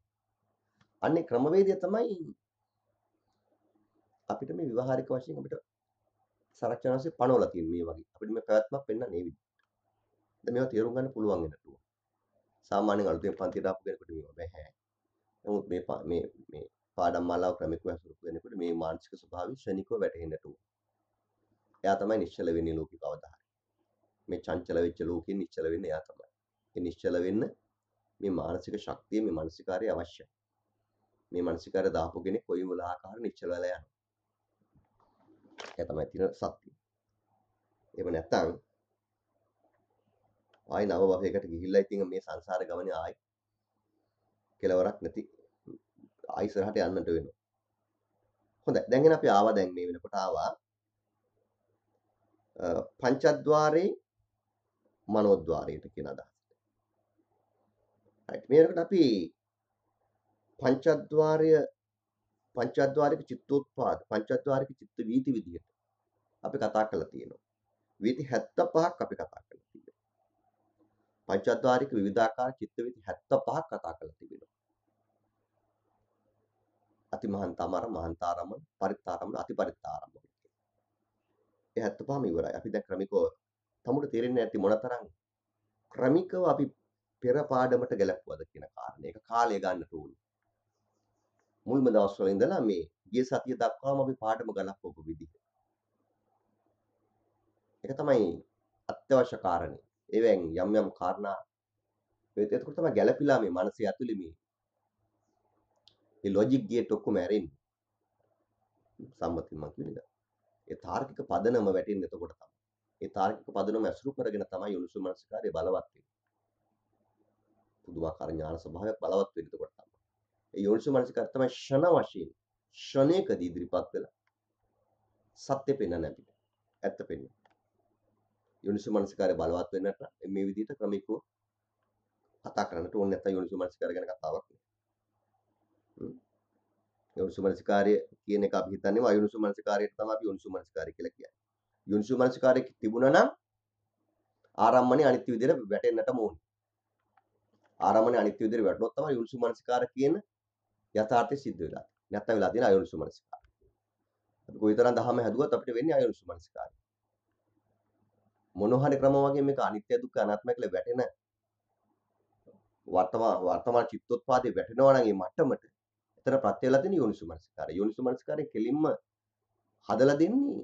අන්නේ ක්‍රමවේදය තමයි අපිට මේ විවහාරික වශයෙන් අපිට සාරච්චනාංශේ පනවලා තියෙන මේ වගේ. අපිට මේ පැවැත්මක් පෙන්වන්නේ මේ විදිහට. දැන් මේවා තේරුම් ගන්න පුළුවන් වෙනට ඕන. සාමාන්‍යයෙන් අලුතෙන් පන්තියට ආපු කෙනෙකුට මේවා බෑ. නමුත් මේ මේ මේ පාඩම් මාලාව ක්‍රමිකව හසුරුපු කෙනෙකුට මේ මානසික ස්වභාවය ශනිකව වැටහෙන්නට ඕන. එයා තමයි නිශ්චල වෙන්නේ ලෝකේ කවදා හරි. මේ චංචල වෙච්ච ලෝකේ නිශ්චල වෙන්නේ එයා තමයි. ඒ නිශ්චල වෙන්න මේ මානසික ශක්තිය මේ මානසිකාරය අවශ්‍යයි. මේ මානසිකාරය දාපු කෙනෙක් කොයි වෙලාවක හරි නිශ්චල වෙලා යනවා. ඒක තමයි තියෙන සත්‍ය. එහෙම නැත්නම් ආයි නව වහයකට ගිහිල්ලා ඉතින් මේ සංසාර ගමනේ ආයි කෙලවරක් නැති ආයි ඉස්සරහට යන්නට වෙනවා. හොඳයි. දැන් එන අපි ආවා දැන් මේ වෙනකොට ආවා පංචද්වාරේ මනෝද්වාරයට කියන අදහස. හරි. මේකට අපි පංචද්වාරය පංචාද්වාරික චිත්තෝත්පාද පංචාද්වාරික චිත්ත වීති විදිහට අපි කතා කරලා තියෙනවා. වීති 75ක් අපි කතා කරලා තියෙනවා. පංචාද්වාරික විවිධාකාර චිත්ත වීති 75ක් කතා කරලා තිබෙනවා. අතිමහන්තාමර මහන්තාරම පරිත්තාරම අතිපරිත්තාරම. ඒ 75ම ඉවරයි. අපි දැන් ක්‍රමිකව තමුට තේරෙන්නේ නැති මොනතරම් ක්‍රමිකව අපි පෙර පාඩමට ගැලපුවද කියන කාරණේ. ඒක කාලය ගන්නට ඕනේ. මුල්ම දවස්වල ඉඳලා මේ ගිය සතිය දක්වාම අපි පාඩම ගලපපු විදිහ. ඒක තමයි අත්‍යවශ්‍ය කාරණේ. ඒවෙන් යම් යම් කාරණා එතකොට තමයි ගැළපිලා මේ මනසේ ඇතුලේ මේ මේ ලොජික් ගේට් ඔක්කොම ඇරෙන්නේ. සම්මතින් මම කියන එක. ඒ තාර්කික පදනම වැටෙන්නේ එතකොට තමයි. ඒ තාර්කික පදනම ඇසුරු කරගෙන තමයි යොනුසු මනසිකාරය බලවත් වෙන්නේ. පුදුමාකාර ඥාන ස්වභාවයක් බලවත් වෙන්නේ එතකොට තමයි. ඒ යෝනිසෝ මනසිකාර තමයි ෂණ වශයෙන් ෂණයකදී ඉදිරිපත් වෙලා සත්‍ය පෙන්වන්න අපිට. ඇත්ත පෙන්වන්න. යෝනිසෝ මනසිකාරය බලවත් වෙන්නට මේ විදිහට ක්‍රමිකව කතා කරන්නට ඕනේ නැත්නම් යෝනිසෝ මනසිකාරය ගැන කතාවක් නෑ. යෝනිසෝ මනසිකාරය කියන එක අපි හිතන්නේ වයෝනිසෝ මනසිකාරයට තමයි අපි යෝනිසෝ මනසිකාරය කියලා කියන්නේ. යෝනිසෝ මනසිකාරය තිබුණා නම් ආරම්මණේ අනිත්‍ය විදිහට වැටෙන්නටම ඕනේ. ආරම්මණේ අනිත්‍ය විදිහට වැටුණොත් තමයි යෝනිසෝ මනසිකාර කියන යථාර්ථය සිද්ධ වෙලා. නැත්තම් වෙලා තියෙන අයෝනිසු මනසිකාරය. අපි කොයිතරම් දහම හැදුවත් අපිට වෙන්නේ අයෝනිසු මනසිකාරය. මොන හරි ක්‍රම වගේ මේක අනිත්‍ය දුක්ඛ අනාත්ම කියලා වැටෙන වර්තමාන වර්තමාන චිත්තෝත්පාදේ වැටෙනවා නම් මේ මට්ටමට එතන ප්‍රත්‍ය වෙලා තියෙන යෝනිසු මනසිකාරය. යෝනිසු මනසිකාරය කෙලින්ම හදලා දෙන්නේ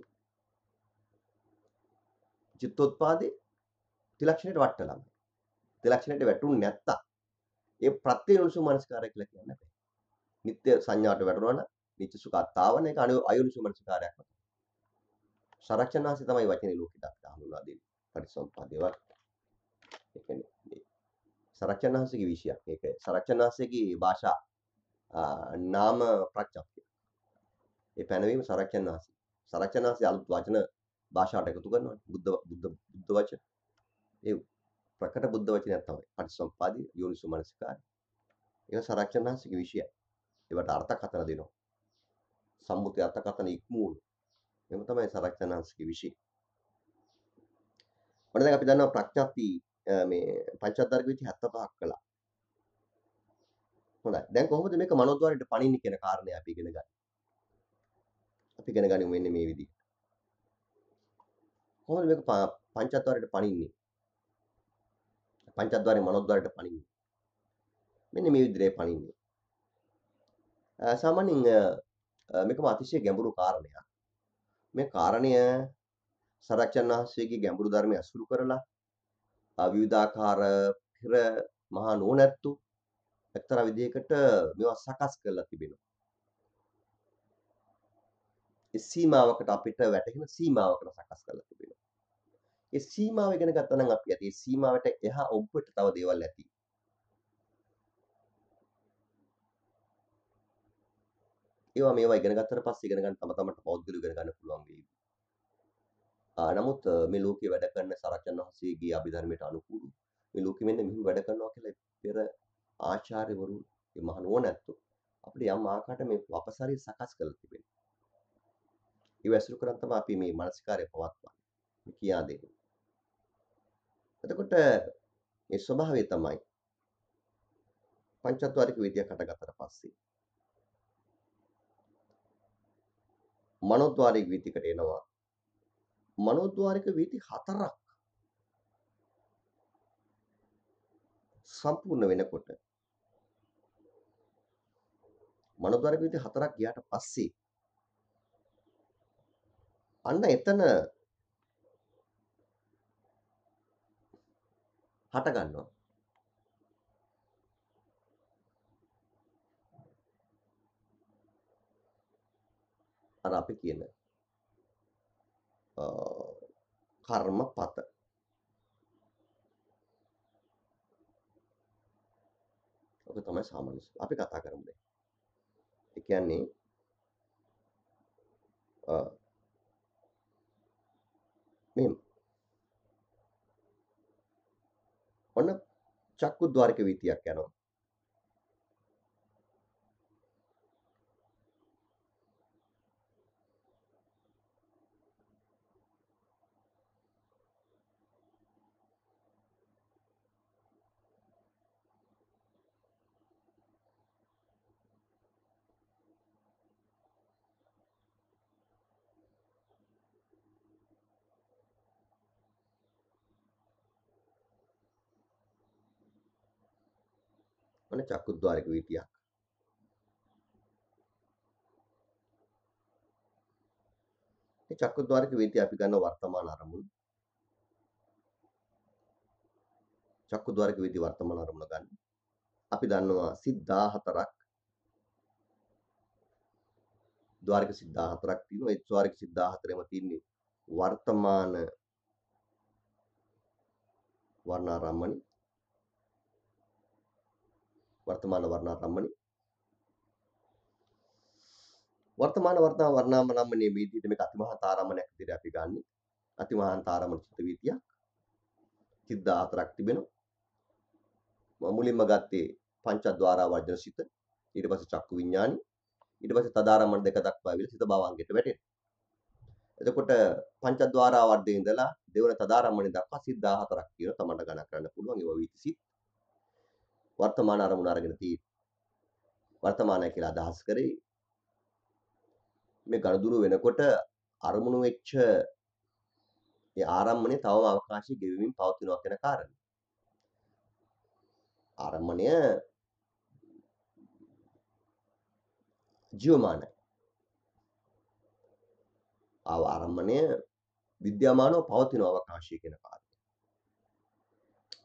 චිත්තෝත්පාදේ ත්‍රිලක්ෂණයට වට්ටලම. ත්‍රිලක්ෂණයට වැටුනේ නැත්තම් ඒ ප්‍රත්‍ය යෝනිසු මනසිකාරය කියලා කියන්නේ නිත්‍ය සංඥාවට වැටෙනවා නම් නිත්‍ය සුඛතාවන ඒක අයෝනිසමනසිකාරයක් මත. සංරක්ෂණාසි තමයි වචනේ ලෝකෙට අපිට හඳුන්වා දෙන්නේ. පරිසම්පාදේවත් ඒ කියන්නේ මේ සංරක්ෂණාසිකේ විශයක්. ඒක සංරක්ෂණාසිකේ භාෂා නාම ප්‍රත්‍යක්ෂය. ඒ පැනවීම සංරක්ෂණාසි. සංරක්ෂණාසි අලුත් වචන භාෂාවට එකතු කරනවා. බුද්ධ බුද්ධ බුද්ධ වචන. ඒ ප්‍රකට බුද්ධ වචනයක් තමයි. පරිසම්පාදී යෝනිසමනසිකාරය. ඒක සංරක්ෂණාසිකේ විශයක්. ඒවට අර්ථකථන දෙනවා. සම්මුති අර්ථකථන ඉක්මූල්. එහෙම තමයි සරච්චනංශගේ විශි. ඔන්න දැන් අපි දන්නවා ප්‍රඥප්ති මේ පංචාත්තරක විචි 75ක් කළා. හොඳයි. දැන් කොහොමද මේක මනෝද්වාරයට පණින්නේ කියන කාරණේ අපි ඉගෙන ගන්න. අපි ඉගෙන ගනිමු මෙන්න මේ විදිහට. කොහොමද මේක පංචාත්වාරයට පණින්නේ? පංචාත්වාරේ මනෝද්වාරයට පණින්නේ. මෙන්න මේ විදිහේ පණින්නේ. සාමාන්‍යයෙන් මේකම අතිශය ගැඹුරු කාරණයක්. මේ කාරණය සරච්චන් වහන්සේගේ ගැඹුරු ධර්මය අසුරු කරලා විවිධාකාර පෙර මහා නුවණැත්තු එක්තරා විදිහකට මේවා සකස් කරලා තිබෙනවා. ඒ සීමාවකට අපිට වැටෙන සීමාවකට සකස් කරලා තිබෙනවා. ඒ සීමාව ඉගෙන ගත්තා නම් අපි ඇති ඒ සීමාවට එහා ඔබට තව දේවල් ඇති. ඒවා මේවා ඉගෙන ගත්තට පස්සේ ඉගෙන ගන්න තම තමන්ට පෞද්ගලිකව ඉගෙන ගන්න පුළුවන් වෙයි. නමුත් මේ ලෝකේ වැඩ කරන සාරජන් වහන්සේගේ අභිධර්මයට අනුකූලව මේ ලෝකෙ මෙන්න මෙහෙම වැඩ කරනවා කියලා පෙර ආචාර්යවරු මේ මහා නුවණැත්තෝ අපිට යම් ආකාරයකට මේ අපසාරය සකස් කරලා තිබෙනවා. ඒව ඇසුරු කරන් තමයි අපි මේ මානසිකාරය පවත්වන්නේ. මේ කියා දෙන්නේ. එතකොට මේ ස්වභාවය තමයි පංචත්වාරික විද්‍යාව කටගතතර පස්සේ මනෝද්වාරික වීතිකට එනවා. මනෝද්වාරික වීති හතරක් සම්පූර්ණ වෙනකොට මනෝද්වාරික වීති හතරක් ගියාට පස්සේ අන්න එතන හට ගන්නවා. අර අපි කියන කර්මපත ඔක තමයි සාමාන්‍ය අපි කතා කරමු දැන් ඒ කියන්නේ මෙහෙම ඔන්න චක්කු ద్వාරක වීතියක් යනවා ඔන්න චක්කුද්්වාරික වීතියක්. මේ චක්කුද්්වාරික වීතිය අපි ගන්න වර්තමාන අරමුණ. චක්කුද්්වාරික වීතිය වර්තමාන අරමුණ ගන්න. අපි දන්නවා සිත් 14ක් ද්වාරික සිත් 14ක් තියෙනවා. ඒ ද්වාරික සිත් 14ෙම තියෙන්නේ වර්තමාන වර්ණාරම්මණි වර්තමාන වර්ණාරම්මන වර්තමාන වර්ණා වර්ණාමනම්මනේ වීදියට මේක අතිමහාතාරම්මනයක් විදිහට අපි ගන්න. අතිමහාතාරම්මන චිත්ත වීතියක් 34ක් තිබෙනවා. මුලින්ම ගත්තේ පංචද්වාරා වර්ජන සිත ඊට පස්සේ චක්කු විඥානි ඊට පස්සේ තදාරම්මන දෙක දක්වා විල සිත භාවංගයට වැටෙනවා. එතකොට පංචද්වාරා වර්ධේ ඉඳලා දෙවන තදාරම්මනේ දක්වා සිත් 14ක් කියන තමන්ට ගණන් කරන්න පුළුවන් ඒවා වීති සිත්. වර්තමාන අරමුණ අරගෙන තියෙන්නේ. වර්තමානය කියලා අදහස් කරේ මේ ගනුදුරු වෙනකොට අරමුණු වෙච්ච ඒ ආරම්මණය තවම අවකාශය ගෙවෙමින් පවතිනවා කියන කාරණය. ආරම්මණය ජීවමානයි. ආව ආරම්මණය විද්‍යාමානව පවතින අවකාශය කියන කාරණය.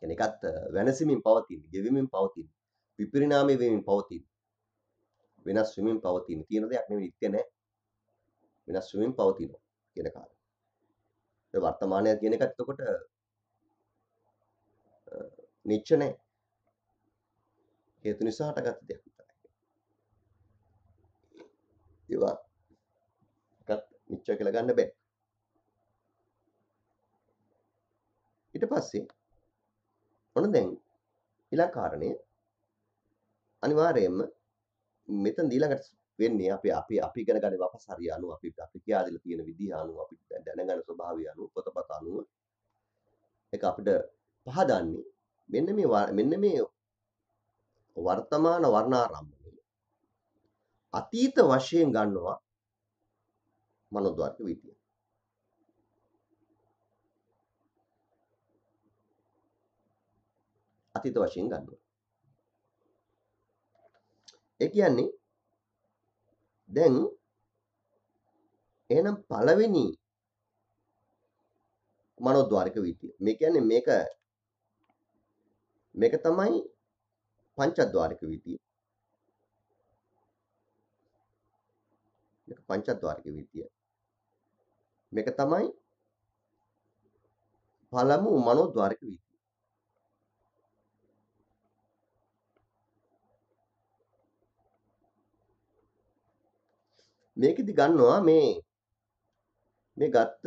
يعني එකත් වෙනසමින් පවතින, ගෙවිමින් පවතින, විපරිණාමය වෙමින් පවතින. වෙනස් වෙමින් පවතින කියන දෙයක් නෙවෙයි නිත්‍ය නෑ. වෙනස් වෙමින් පවතිනවා කියන කාරණා. ඒ වර්තමානය කියන එකත් එතකොට නිච්ච නෑ. හේතු නිසා හටගත් දෙයක් විතරයි. ඒවා එකත් නිච්ච කියලා ගන්න බෑ. ඊට පස්සේ ඔන්න දැන් ඊළඟ කාරණය අනිවාර්යයෙන්ම මෙතන ඊළඟට වෙන්නේ අපි අපි අපි ඉගෙන ගන්න වපසරිය අනුව අපි අපි කියලා දෙලා තියෙන විදිහ අනුව අපි දැනගන්න ස්වභාවය අනුව පොතපත අනුව ඒක අපිට පහදන්නේ මෙන්න මේ මෙන්න මේ වර්තමාන වර්ණාරම්භනේ අතීත වශයෙන් ගන්නවා මනෝද්වාරක විද්‍යාව අතීත වශයෙන් ගන්නවා. ඒ කියන්නේ දැන් එහෙනම් පළවෙනි මනෝද්වාරික විදිය. මේ කියන්නේ මේක මේක තමයි පංචද්වාරික විදිය. මේක පංචද්වාරික විදිය. මේක තමයි පළමු මනෝද්වාරික විදිය. මේකෙදි ගන්නවා මේ මේ ගත්ත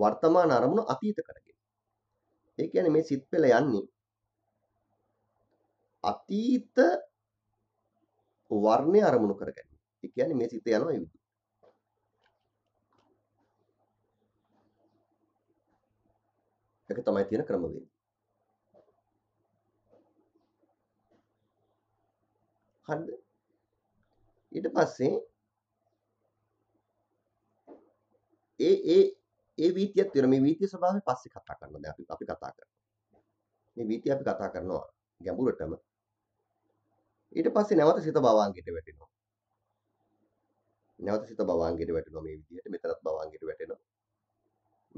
වර්තමාන අරමුණු අතීත කරගෙන. ඒ කියන්නේ මේ සිත් පෙළ යන්නේ අතීත වර්ණය අරමුණු කරගන්න. ඒ කියන්නේ මේ සිත යනවා ඒ එක තමයි තියෙන ක්‍රමවේදය. හරිද? ඊට පස්සේ ඒ ඒ ඒ වීතියක් තියෙනවා මේ වීතිය ස්වභාවය පස්සේ කතා කරනවා දැන් අපි අපි කතා කරනවා මේ වීතිය අපි කතා කරනවා ගැඹුරටම ඊට පස්සේ නැවත සිත භවාංගයට වැටෙනවා නැවත සිත භවාංගයට වැටෙනවා මේ විදිහට මෙතනත් භවාංගයට වැටෙනවා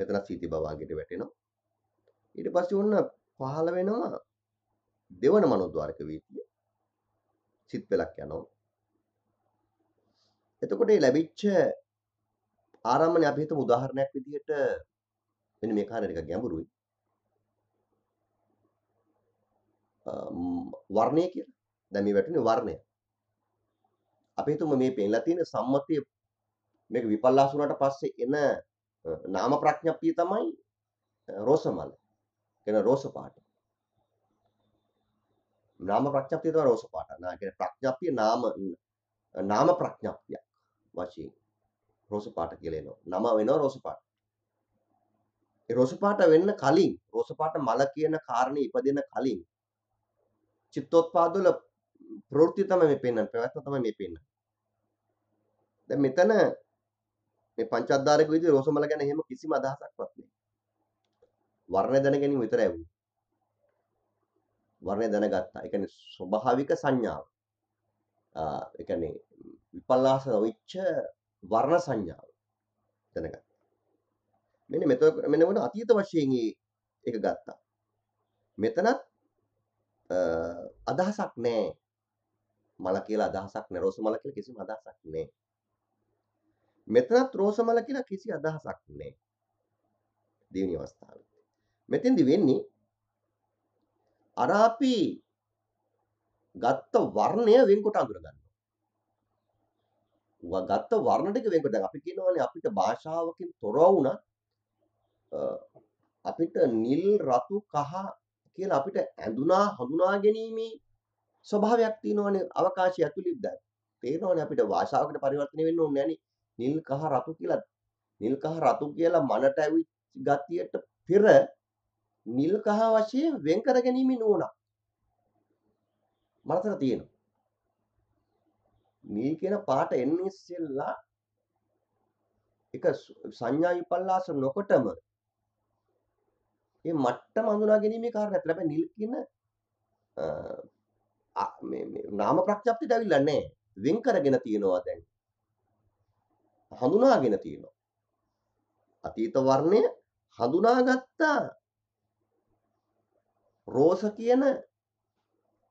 මෙතනත් සීති භවාංගයට වැටෙනවා ඊට පස්සේ ඔන්න පහළ වෙනවා දෙවන මනෝද්වාරක වීතිය සිත් පෙලක් යනවා එතකොට ලැබිච්ච ආරම්මණය අපි හිතමු උදාහරණයක් විදිහට මෙන්න මේ කාරණේ ටික ගැඹුරුයි. වර්ණය කියලා. දැන් මේ වැටුනේ වර්ණය. අපි හිතමු මේ පෙන්ලා තියෙන සම්මතිය මේක විපල්ලාස වුණාට පස්සේ එන නාම ප්‍රඥප්තිය තමයි රෝසමල. කියන රෝස පාට. නාම ප්‍රඥප්තිය තමයි රෝස පාට. නා කියන්නේ ප්‍රඥප්තිය නාම නාම ප්‍රඥප්තියක්. වශයෙන් රෝස පාට කියලා එනවා. නම වෙනවා රෝස පාට. ඒ රෝස පාට වෙන්න කලින් රෝස පාට මල කියන කාරණේ ඉපදෙන කලින් චිත්තෝත්පාදවල ප්‍රවෘත්ති තමයි මේ පෙන්වන්නේ. ප්‍රවැත්ම තමයි මේ පෙන්වන්නේ. දැන් මෙතන මේ පංචඅද්දාරක විදිහේ රෝස මල ගැන එහෙම කිසිම අදහසක්වත් නැහැ. වර්ණය දැන ගැනීම විතරයි වුනේ. වර්ණය දැනගත්තා. ඒ කියන්නේ ස්වභාවික සංඥාව. ඒ කියන්නේ විපල්ලාස නොවිච්ච වර්ණ සංඥාව දැනගත්තා. මෙන්න මෙතන මෙන්න මොන අතීත වශයෙන් ඒක ගත්තා. මෙතනත් අදහසක් නැහැ. මල කියලා අදහසක් නැහැ. රෝස මල කියලා කිසිම අදහසක් නැහැ. මෙතනත් රෝස මල කියලා කිසි අදහසක් නැහැ. දෙවෙනි අවස්ථාවේ. මෙතෙන්දි වෙන්නේ අර අපි ගත්ත වර්ණය වෙන්කොට අඳුර ගන්න. ගත්ත වර්ණ ටික වෙනකොට දැන් අපි කියනවානේ අපිට භාෂාවකින් තොර වුණා අපිට නිල් රතු කහ කියලා අපිට ඇඳුනා හඳුනා ගැනීමේ ස්වභාවයක් තියෙනවනේ අවකාශය ඇතුළේ දැන් තේරෙනවනේ අපිට භාෂාවකට පරිවර්තනය වෙන්න ඕනේ නැනි නිල් කහ රතු කියලා නිල් කහ රතු කියලා මනට ඇවිත් ගතියට පෙර නිල් කහ වශයෙන් වෙන් කර ගැනීමේ නුවණක් මනසට තියෙනවා මේ කියන පාට එන්නේ ඉස්සෙල්ලා එක සංඥා විපල්ලාස නොකොටම මේ මට්ටම හඳුනා ගැනීමේ කාරණයක් ලැබෙන නිල් කියන මේ නාම ප්‍රඥප්තියට අවිල්ලා නැහැ. වෙන් කරගෙන තියනවා දැන්. හඳුනාගෙන තියනවා. අතීත වර්ණය හඳුනාගත්තා. රෝස කියන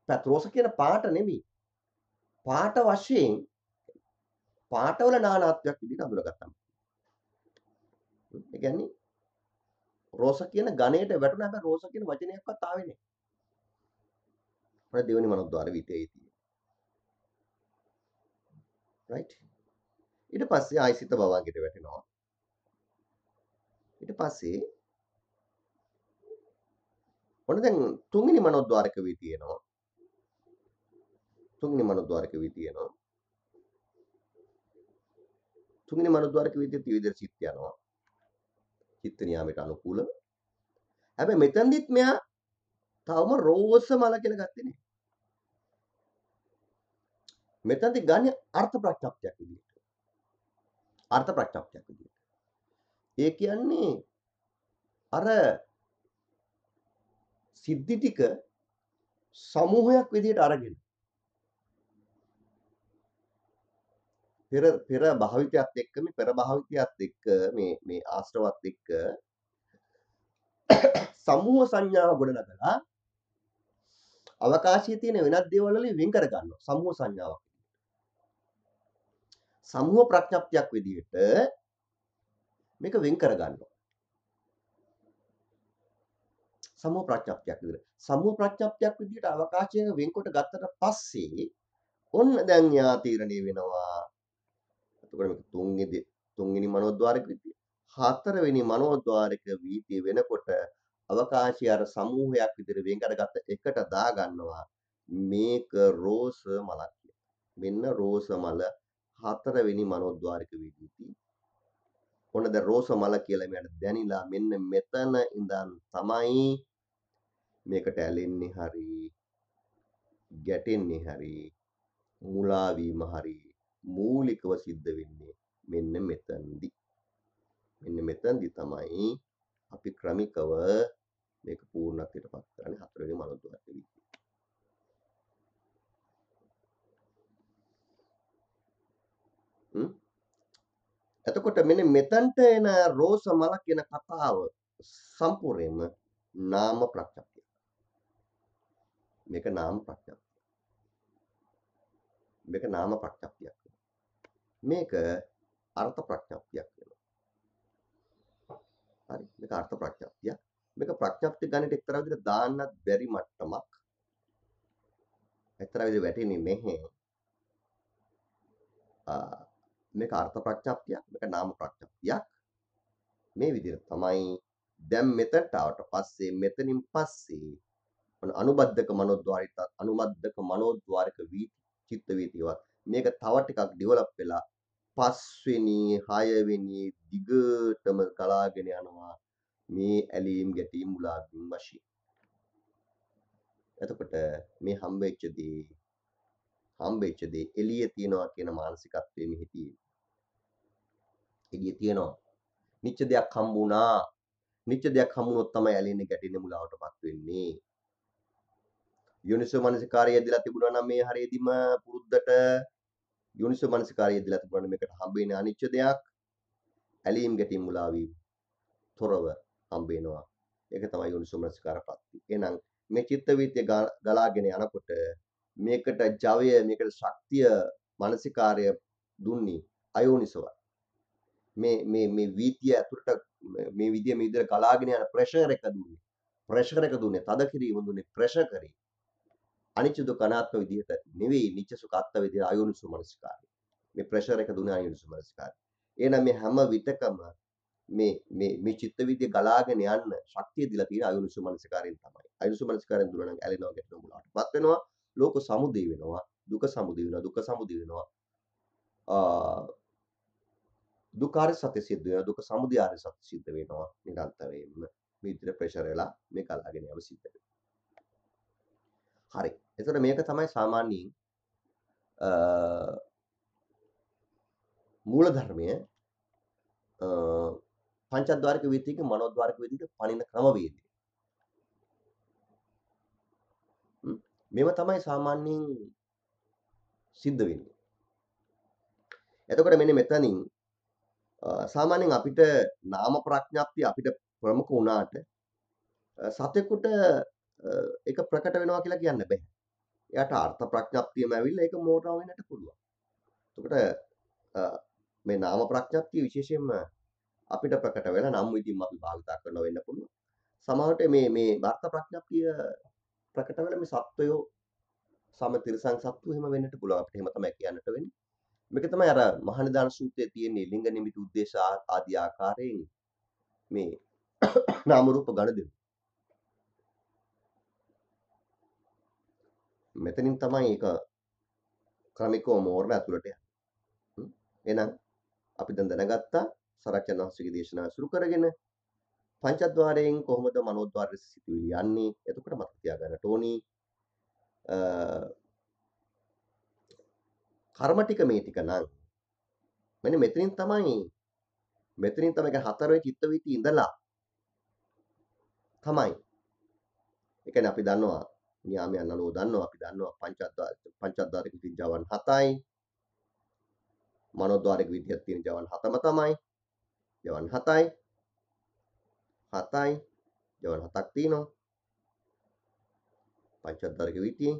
පැත් රෝස කියන පාට නෙමෙයි. පාට වශයෙන් පාටවල නානාත්වයක් විදිහට අඳුරගත්තා. ඒ කියන්නේ රෝස කියන ගණයට වැටුණා හැබැයි රෝස කියන වචනයක්වත් ආවේ නැහැ. මොකද දෙවෙනි මනෝද්වාර විතේයි තියෙන්නේ. right ඊට පස්සේ ආයිසිත භවංගයට වැටෙනවා. ඊට පස්සේ ඔන්න දැන් තුන්වෙනි මනෝද්වාරක වී තියෙනවා. තුන්වෙනි මනෝද්වාරක වීතිය යනවා. තුන්වෙනි මනෝද්වාරක වීතිය ත්‍රිවිධ සිත් යනවා. චිත්ත නියාමයට අනුකූල. හැබැයි මෙතනදිත් මෙයා තවම රෝවස මල කියලා ගත්තේ නෑ. මෙතනදි ගන්නේ අර්ථ ප්‍රත්‍යක්ෂයක් විදිහට. අර්ථ ප්‍රත්‍යක්ෂයක් විදිහට. ඒ කියන්නේ අර සිද්ධි ටික සමූහයක් විදිහට අරගෙන පෙර පෙර භාවිතයත් එක්ක මේ පෙර භාවිතයත් එක්ක මේ මේ ආශ්‍රවත් එක්ක සමූහ සංඥාව ගොඩනගලා අවකාශයේ තියෙන වෙනත් දේවල් වලින් වෙන් කර ගන්නවා සමූහ සංඥාවක්. සමූහ ප්‍රඥප්තියක් විදිහට මේක වෙන් කර ගන්නවා. සමූහ ප්‍රඥප්තියක් විදිහට. සමූහ ප්‍රඥප්තියක් විදිහට අවකාශයෙන් වෙන්කොට ගත්තට පස්සේ ඔන්න දැන් යා තීරණය වෙනවා එතකොට මේක තුන්වෙනි තුන්වෙනි මනෝද්වාරක විදිය. හතරවෙනි මනෝද්වාරක වීතිය වෙනකොට අවකාශය අර සමූහයක් විදිහට වෙන් කරගත්ත එකට දා ගන්නවා. මේක රෝස මලක් කියලා. මෙන්න රෝස මල හතරවෙනි මනෝද්වාරක වීතිය. ඔන්න දැන් රෝස මල කියලා මෙයාට දැනිලා මෙන්න මෙතන ඉඳන් තමයි මේකට ඇලෙන්නේ හරි ගැටෙන්නේ හරි මුලා වීම හරි මූලිකව සිද්ධ වෙන්නේ මෙන්න මෙතනදි. මෙන්න මෙතනදි තමයි අපි ක්‍රමිකව මේක පූර්ණත්වයට පත් කරන්නේ හතරවෙනි මනෝද්වාරක විදිහට. එතකොට මෙන්න මෙතනට එන රෝස මල කියන කතාව සම්පූර්ණයෙන්ම නාම ප්‍රත්‍යක්ෂය. මේක නාම ප්‍රත්‍යක්ෂය. මේක නාම ප්‍රත්‍යක්ෂයක්. මේක අර්ථ ප්‍රඥප්තියක් වෙනවා. හරි මේක අර්ථ ප්‍රඥප්තියක්. මේක ප්‍රඥප්ති ගණිත එක්තරා විදිහට දාන්නත් බැරි මට්ටමක්. එක්තරා විදිහට වැටෙන්නේ මෙහෙ. මේක අර්ථ ප්‍රඥප්තියක්, මේක නාම ප්‍රඥප්තියක්. මේ විදිහට තමයි දැන් මෙතනට આવට පස්සේ මෙතනින් පස්සේ ඔන්න අනුබද්ධක මනෝද්වාරික අනුමද්දක මනෝද්වාරික වී චිත්ත වීතියවත් මේක තව ටිකක් ඩෙවලොප් වෙලා පස්වෙනි හයවෙනි දිගටම කලාගෙන යනවා මේ ඇලීම් ගැටීම් මුලාවීම් වශයෙන්. එතකොට මේ හම්බෙච්ච දේ හම්බෙච්ච දේ එළිය තියනවා කියන මානසිකත්වයේ මෙහි තියෙනවා. එළිය තියනවා. නිච්ච දෙයක් හම්බුණා. නිච්ච දෙයක් හම්බුනොත් තමයි ඇලෙන්නේ ගැටෙන්නේ මුලාවටපත් වෙන්නේ. යෝනිසෝ මනසිකාරය යදලා තිබුණා නම් මේ හරියදිම පුරුද්දට යෝනිසෝ මනසිකාරය යෙදලා තිබුණාට මේකට හම්බෙන්නේ අනිච්ච දෙයක් ඇලීම් ගැටීම් මුලා වී තොරව හම්බෙනවා ඒක තමයි යෝනිසෝ මනසිකාර ප්‍රත්‍ය එහෙනම් මේ චිත්ත වීත්‍ය ගලාගෙන යනකොට මේකට ජවය මේකට ශක්තිය මනසිකාරය දුන්නේ අයෝනිසව මේ මේ මේ වීතිය ඇතුළට මේ විදිය මේ විදියට ගලාගෙන යන ප්‍රෙෂර් එක දුන්නේ ප්‍රෙෂර් එක දුන්නේ තද කිරීම දුන්නේ ප්‍රෙෂර් කරේ අනිච්ච දුක අනාත්ම විදිහට නෙවෙයි නිච්ච සුඛ අත්ත විදිහට අයෝනිසු මනසිකාරය. මේ ප්‍රෙෂර් එක දුන්නේ අයෝනිසු මනසිකාරය. එහෙනම් මේ හැම විටකම මේ මේ මේ චිත්ත විද්‍ය ගලාගෙන යන්න ශක්තිය දීලා තියෙන අයෝනිසු මනසිකාරයෙන් තමයි. අයෝනිසු මනසිකාරයෙන් දුර නම් ඇලෙනවා ගැටෙනවා මුලාටපත් වෙනවා. ලෝක සමුදේ වෙනවා. දුක සමුදේ වෙනවා. දුක සමුදේ වෙනවා. ආ දුකාරය සත්‍ය සිද්ධ වෙනවා. දුක සමුදේ ආරය සත්‍ය සිද්ධ වෙනවා. නිරන්තරයෙන්ම මේ විදිහට ප්‍රෙෂර් වෙලා මේ ගලාගෙන යව සිද්ධ වෙනවා. හරි. එතකොට මේක තමයි සාමාන්‍යයෙන් මූල ධර්මය පංචද්වාරක වේදික මනෝද්වාරක වේදික පණින ක්‍රමවේදය. මේව තමයි සාමාන්‍යයෙන් සිද්ධ වෙන්නේ. එතකොට මෙන්න මෙතනින් සාමාන්‍යයෙන් අපිට නාම ප්‍රඥාප්තිය අපිට ප්‍රමුඛ වුණාට සතෙකුට ඒක ප්‍රකට වෙනවා කියලා කියන්න බෑ. යට අර්ථ ප්‍රඥප්තියම ඇවිල්ලා ඒක මෝඩා වෙන්නට පුළුවන්. එතකොට මේ නාම ප්‍රඥප්තිය විශේෂයෙන්ම අපිට ප්‍රකට වෙලා නම් විදිහින් අපි භාවිතා කරන වෙන්න පුළුවන්. සමහරට මේ මේ වර්ත ප්‍රඥප්තිය ප්‍රකට වෙලා මේ සත්වයෝ සම තිරසං සත්තු එහෙම වෙන්නට පුළුවන් අපිට එහෙම තමයි කියන්නට වෙන්නේ. මේක තමයි අර මහනිදාන සූත්‍රයේ තියෙන ලිංග නිමිති උද්දේශ ආදී ආකාරයෙන් මේ නාම රූප ගණ දෙනවා. මෙතනින් තමයි ඒක ක්‍රමිකව මෝරණ ඇතුළට යන්නේ. එහෙනම් අපි දැන් දැනගත්තා සරච්චන් වහන්සේගේ දේශනාව සුරු කරගෙන පංචද්වාරයෙන් කොහොමද මනෝද්වාරයේ සිටිවිලි යන්නේ? එතකොට මතක තියාගන්නට ඕනි. කර්ම ටික මේ ටික නම් මෙන්න මෙතනින් තමයි මෙතනින් තමයි හතරේ චිත්ත වීති ඉඳලා තමයි. ඒ කියන්නේ අපි දන්නවා නියාමයන් අනුව දන්නවා අපි දන්නවා පංචද්වාර පංචද්වාරික විදිහට ජවන් 7යි මනෝද්වාරික විදිහට තියෙන ජවන් 7ම තමයි ජවන් 7යි 7යි ජවන් 7ක් තියෙනවා පංචද්වාරික විදිහේ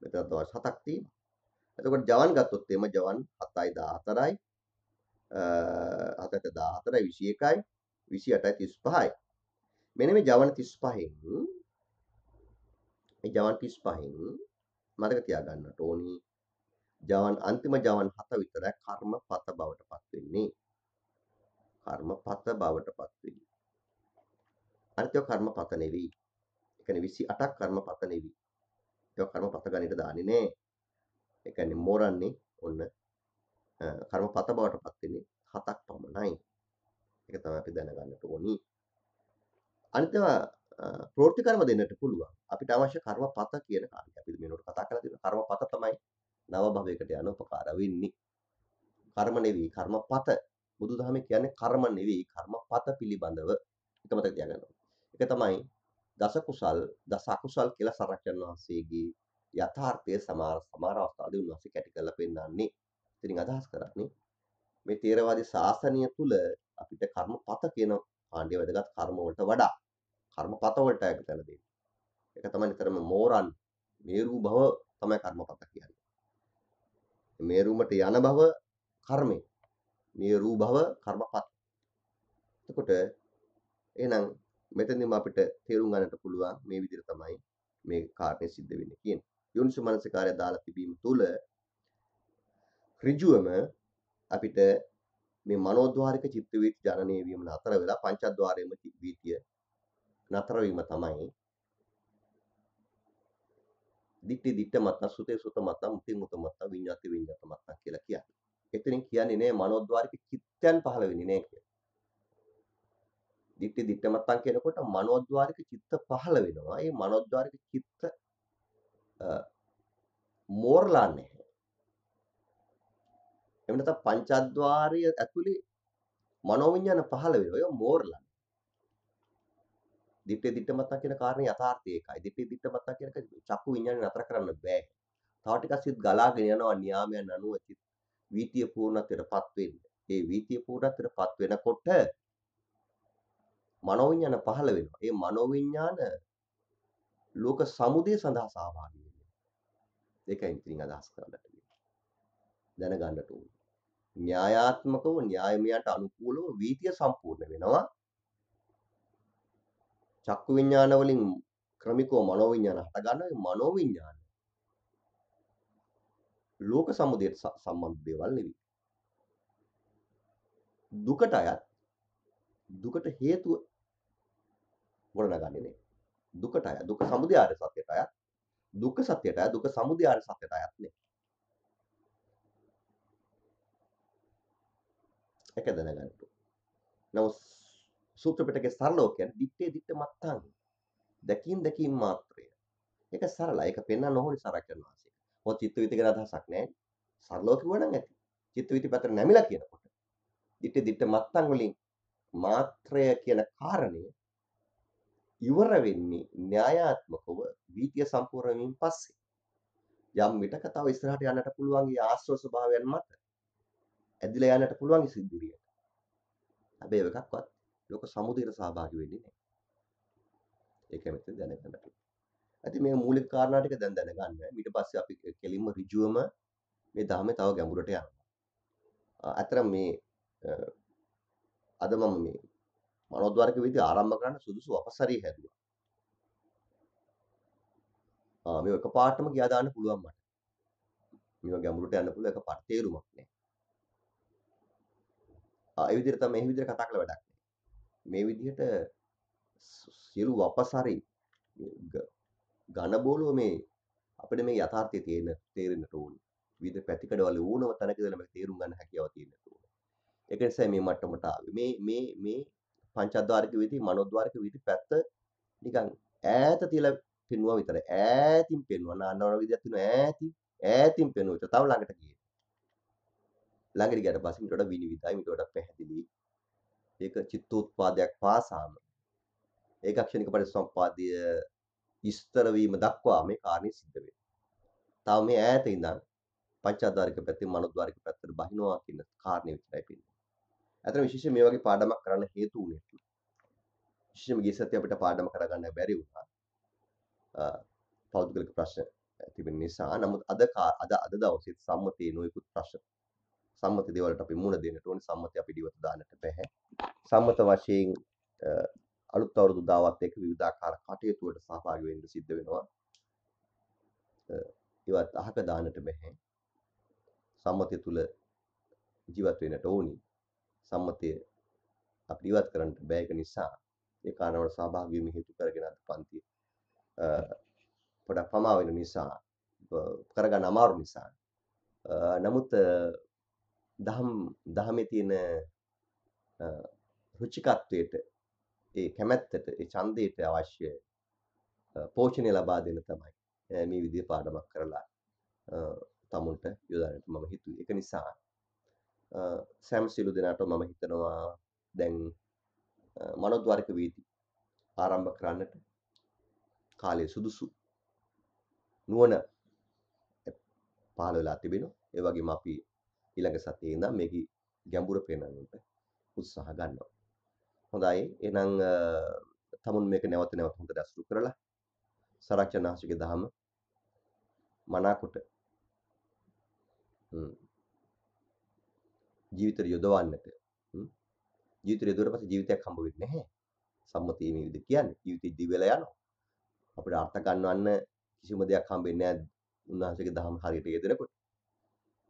මෙතන දවස් 7ක් තියෙනවා එතකොට ජවන් ගත්තොත් එම ජවන් 7යි 14යි අ 7ට 14යි 21යි 28යි 35යි මෙන්න මේ ජවන් 35න් මේ ජවන් 35න් මතක තියාගන්න ඕනි. ජවන් අන්තිම ජවන් 7 විතරයි කර්මපත බවටපත් වෙන්නේ. කර්මපත බවටපත් වෙන්නේ. අනිත්‍ය කර්මපත නෙවි. ඒ කියන්නේ 28ක් කර්මපත නෙවි. ඒක කර්මපත ගණයට දාන්නේ නෑ. ඒ කියන්නේ මෝරන්නේ ඔන්න කර්මපත බවටපත් වෙන්නේ හතක් පමණයි. ඒක තමයි අපි දැනගන්න ඕනි. අනිත්‍යව ප්‍රවෘත්ති කර්ම දෙන්නට පුළුවන්. අපිට අවශ්‍ය කර්මපත කියන කාර්යය. අපි මේනකොට කතා කරලා තියෙන කර්මපත තමයි නව භවයකට යන උපකාර වෙන්නේ. කර්ම නෙවෙයි කර්මපත. බුදුදහමේ කියන්නේ කර්ම නෙවෙයි කර්මපත පිළිබඳව එක මතක තියාගන්න ඕනේ. ඒක තමයි දස කුසල් දස අකුසල් කියලා සරච්චන් වහන්සේගේ යථාර්ථය සමහර සමහර අවස්ථාවලදී උන්වහන්සේ කැටි කරලා පෙන්නන්නේ. ඉතින් අදහස් කරන්නේ මේ තේරවාදී ශාසනය තුල අපිට කර්මපත කියන ආණ්ඩිය වැදගත් කර්ම වලට වඩා කර්මපත වලට ඇගතලා දෙන්නේ. ඒක තමයි නිතරම මෝරන් මේරු භව තමයි කර්මපත කියන්නේ. මේරුමට යන භව කර්මය. මේරු භව කර්මපත. එතකොට එහෙනම් මෙතනදීම අපිට තේරුම් ගන්නට පුළුවන් මේ විදිහට තමයි මේ කාර්යය සිද්ධ වෙන්නේ කියන්නේ. යෝනිසු මනසිකාරය දාලා තිබීම තුළ ඍජුවම අපිට මේ මනෝද්වාරික චිත්ත වීති ජනනය වීම අතර වෙලා පංචද්වාරයේම වීතිය නතර වීම තමයි දිට්ටි දිට්ට මත්තා සුතේ සුත මත්තා මුති මුත මත්තා විඤ්ඤාති විඤ්ඤාත මත්තා කියලා කියන්නේ. එතනින් කියන්නේ නෑ මනෝද්වාරික චිත්තයන් පහළ වෙන්නේ නෑ කියලා. දිට්ටි දිට්ට මත්තා කියනකොට මනෝද්වාරික චිත්ත පහළ වෙනවා. ඒ මනෝද්වාරික චිත්ත මෝරලා නැහැ. එමු නැත්නම් පංචද්වාරය ඇතුලේ මනෝවිඤ්ඤාණ පහළ වෙනවා. ඒක මෝරලා දිට්ඨිය දිට්ඨමත්තා කියන කාරණේ යථාර්ථය ඒකයි. දිට්ඨිය දිට්ඨමත්තා කියන චක්කු විඤ්ඤාණය නතර කරන්න බෑ. තව ටිකක් සිත් ගලාගෙන යනවා න්‍යාමයන් අනුව සිත් වීතිය පූර්ණත්වයටපත් වෙන්න. ඒ වීතිය පූර්ණත්වයටපත් වෙනකොට මනෝවිඤ්ඤාණ පහළ වෙනවා. ඒ මනෝවිඤ්ඤාණ ලෝක සමුදය සඳහා සහභාගී වෙනවා. ඒකයි ඉතින් අදහස් කරන්නට දැනගන්නට ඕනේ. න්‍යායාත්මකව න්‍යායමයට අනුකූලව වීතිය සම්පූර්ණ වෙනවා. චක්කු විඥාන වලින් ක්‍රමිකව මනෝවිඥාන හටගන්න මනෝවිඥාන ලෝක සමුදයට සම්බන්ධ දේවල් නෙවෙයි දුකට අයත් දුකට හේතුව ගොඩනගන්නේ නේ දුකට අය දුක සමුදය ආර්ය සත්‍යයට අයත් දුක සත්‍යයට අය දුක සමුදය ආර්ය සත්‍යයට අයත් නේ ඒක දැනගන්න ඕන නමුත් සූත්‍ර පිටකේ සරලව කියන්නේ දිත්තේ දිත්ත මත්තාං. දැකීම් දැකීම් මාත්‍රය. ඒක සරලයි. ඒක පෙන්වන්න ඕනේ සරකරන වාසිය. මොකද චිත්තවිති කියලා අදහසක් නැහැ. සරලව කිව්වනම් ඇති. චිත්තවිති පැත්තට නැමිලා කියනකොට දිත්තේ දිත්ත මත්තාං වලින් මාත්‍රය කියන කාරණය ඉවර වෙන්නේ න්‍යායාත්මකව වීතිය සම්පූර්ණ වීමෙන් පස්සේ. යම් විටක තව ඉස්සරහට යන්නට පුළුවන් ඒ ආශ්‍රව ස්වභාවයන් මත ඇදිලා යන්නට පුළුවන් ඉසිද්දිරියට. හැබැයි එකක්වත් ලෝක සමුදයට සහභාගී වෙන්නේ නැහැ. ඒක මෙතන දැනගන්න අපි. ඇති මේ මූලික කාරණා ටික දැන් දැනගන්න. ඊට පස්සේ අපි කෙලින්ම ඍජුවම මේ ධර්මයේ තව ගැඹුරට යනවා. අතරම මේ අද මම මේ මනෝද්වාරක විදි ආරම්භ කරන්න සුදුසු අපසරිය හැදුවා. ආ මේ එක පාටම ගියා දාන්න පුළුවන් මට. මේවා ගැඹුරට යන්න පුළුවන් එක පාට තේරුමක් නැහැ. ආ ඒ විදිහට තමයි මේ විදිහට කතා කළ වැඩක්. මේ විදිහට සියලු වපසරි ඝන බෝලුව මේ අපිට මේ යථාර්ථය තේරෙන තේරෙන්නට ඕනේ. විවිධ පැතිකඩවල ඕනම තැනක ඉඳලා මේක තේරුම් ගන්න හැකියාව තියෙන්නට ඕනේ. ඒක නිසා මේ මට්ටමට ආවේ. මේ මේ මේ පංචද්වාරික වීති මනෝද්වාරික වීති පැත්ත නිකන් ඈත තියලා පෙන්වුවා විතරයි. ඈතින් පෙන්වුවා. නානවර විදියක් තියෙනවා ඈතින්. ඈතින් පෙන්වුවා. තව ළඟට ගියේ. ළඟට ගියට පස්සේ මීට වඩා විනිවිදයි මීට වඩා පැහැදිලි ඒක චිත්තෝත්පාදයක් පාසාම ඒකක්ෂණික පරිසම්පාදය ඉස්තර වීම දක්වා මේ කාර්යය සිද්ධ වෙනවා. තව මේ ඈත ඉඳන් පංචාද්වාරික පැත්තෙන් මනෝද්වාරික පැත්තට බහිනවා කියන කාරණේ විතරයි පෙන්නේ. අතන විශේෂයෙන් මේ වගේ පාඩමක් කරන්න හේතු වුණේ විශේෂයෙන්ම ගිය සතිය අපිට පාඩම කරගන්න බැරි වුණා. පෞද්ගලික ප්‍රශ්න තිබෙන නිසා. නමුත් අද අද අද දවසේ සම්මතයේ නොයෙකුත් ප්‍රශ්න සම්මත දේවල්ට අපි මුණ දෙන්නට ඕනේ සම්මත අපි ඩිවත දාන්නට බෑ සම්මත වශයෙන් අලුත් අවුරුදු දාවත් එක්ක විවිධාකාර කටයුතු වලට සහභාගී වෙන්න සිද්ධ වෙනවා ඒවත් අහක දාන්නට බෑ සම්මතය තුල ජීවත් වෙන්නට ඕනි සම්මතය අපිට ඉවත් කරන්නට බෑ ඒක නිසා ඒ කාරණාවට සහභාගී වීම හේතු කරගෙන අද පන්තිය පොඩක් පමා වෙන නිසා කරගන්න අමාරු නිසා නමුත් දහම් දහමේ තියෙන රුචිකත්වයට ඒ කැමැත්තට ඒ ඡන්දයට අවශ්‍ය පෝෂණය ලබා දෙන තමයි මේ විදිහේ පාඩමක් කරලා තමුන්ට යොදාගන්න මම හිතුවේ. ඒක නිසා සෑම සිළු දෙනාට මම හිතනවා දැන් මනෝද්වාරික වීදි ආරම්භ කරන්නට කාලය සුදුසු නුවණ පහළ වෙලා තිබෙනවා. ඒ වගේම අපි ඊළඟ සතියේ ඉඳන් මේක ගැඹුර පේනන්නට උත්සාහ ගන්නවා. හොඳයි. එහෙනම් තමුන් මේක නැවත නැවත හොඳට අසුරු කරලා සරච්චනාංශික දහම මනාකොට ජීවිතය යොදවන්නට ජීවිතය යොදුවට පස්සේ ජීවිතයක් හම්බ වෙන්නේ නැහැ. සම්මතිය මේ විදිහ කියන්නේ. ජීවිතේ දිවිලා යනවා. අපිට අර්ථ ගන්නවන්න කිසිම දෙයක් හම්බෙන්නේ නැහැ. උන්වහන්සේගේ දහම හරියට යෙදෙනකොට.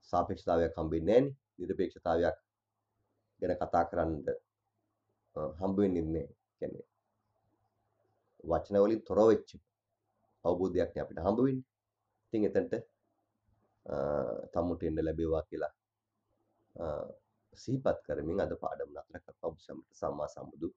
සාපේක්ෂතාවයක් හම්බෙන්නේ නැහැ නිරපේක්ෂතාවයක් ගැන කතා කරන්න හම්බෙන්නේ නැහැ කියන්නේ වචන වලින් තොර වෙච්ච අවබෝධයක් නේ අපිට හම්බ වෙන්නේ. ඉතින් එතනට තමුට එන්න ලැබේවා කියලා සිහිපත් කරමින් අද පාඩම නතර කරපු සම්මා සම්බුදු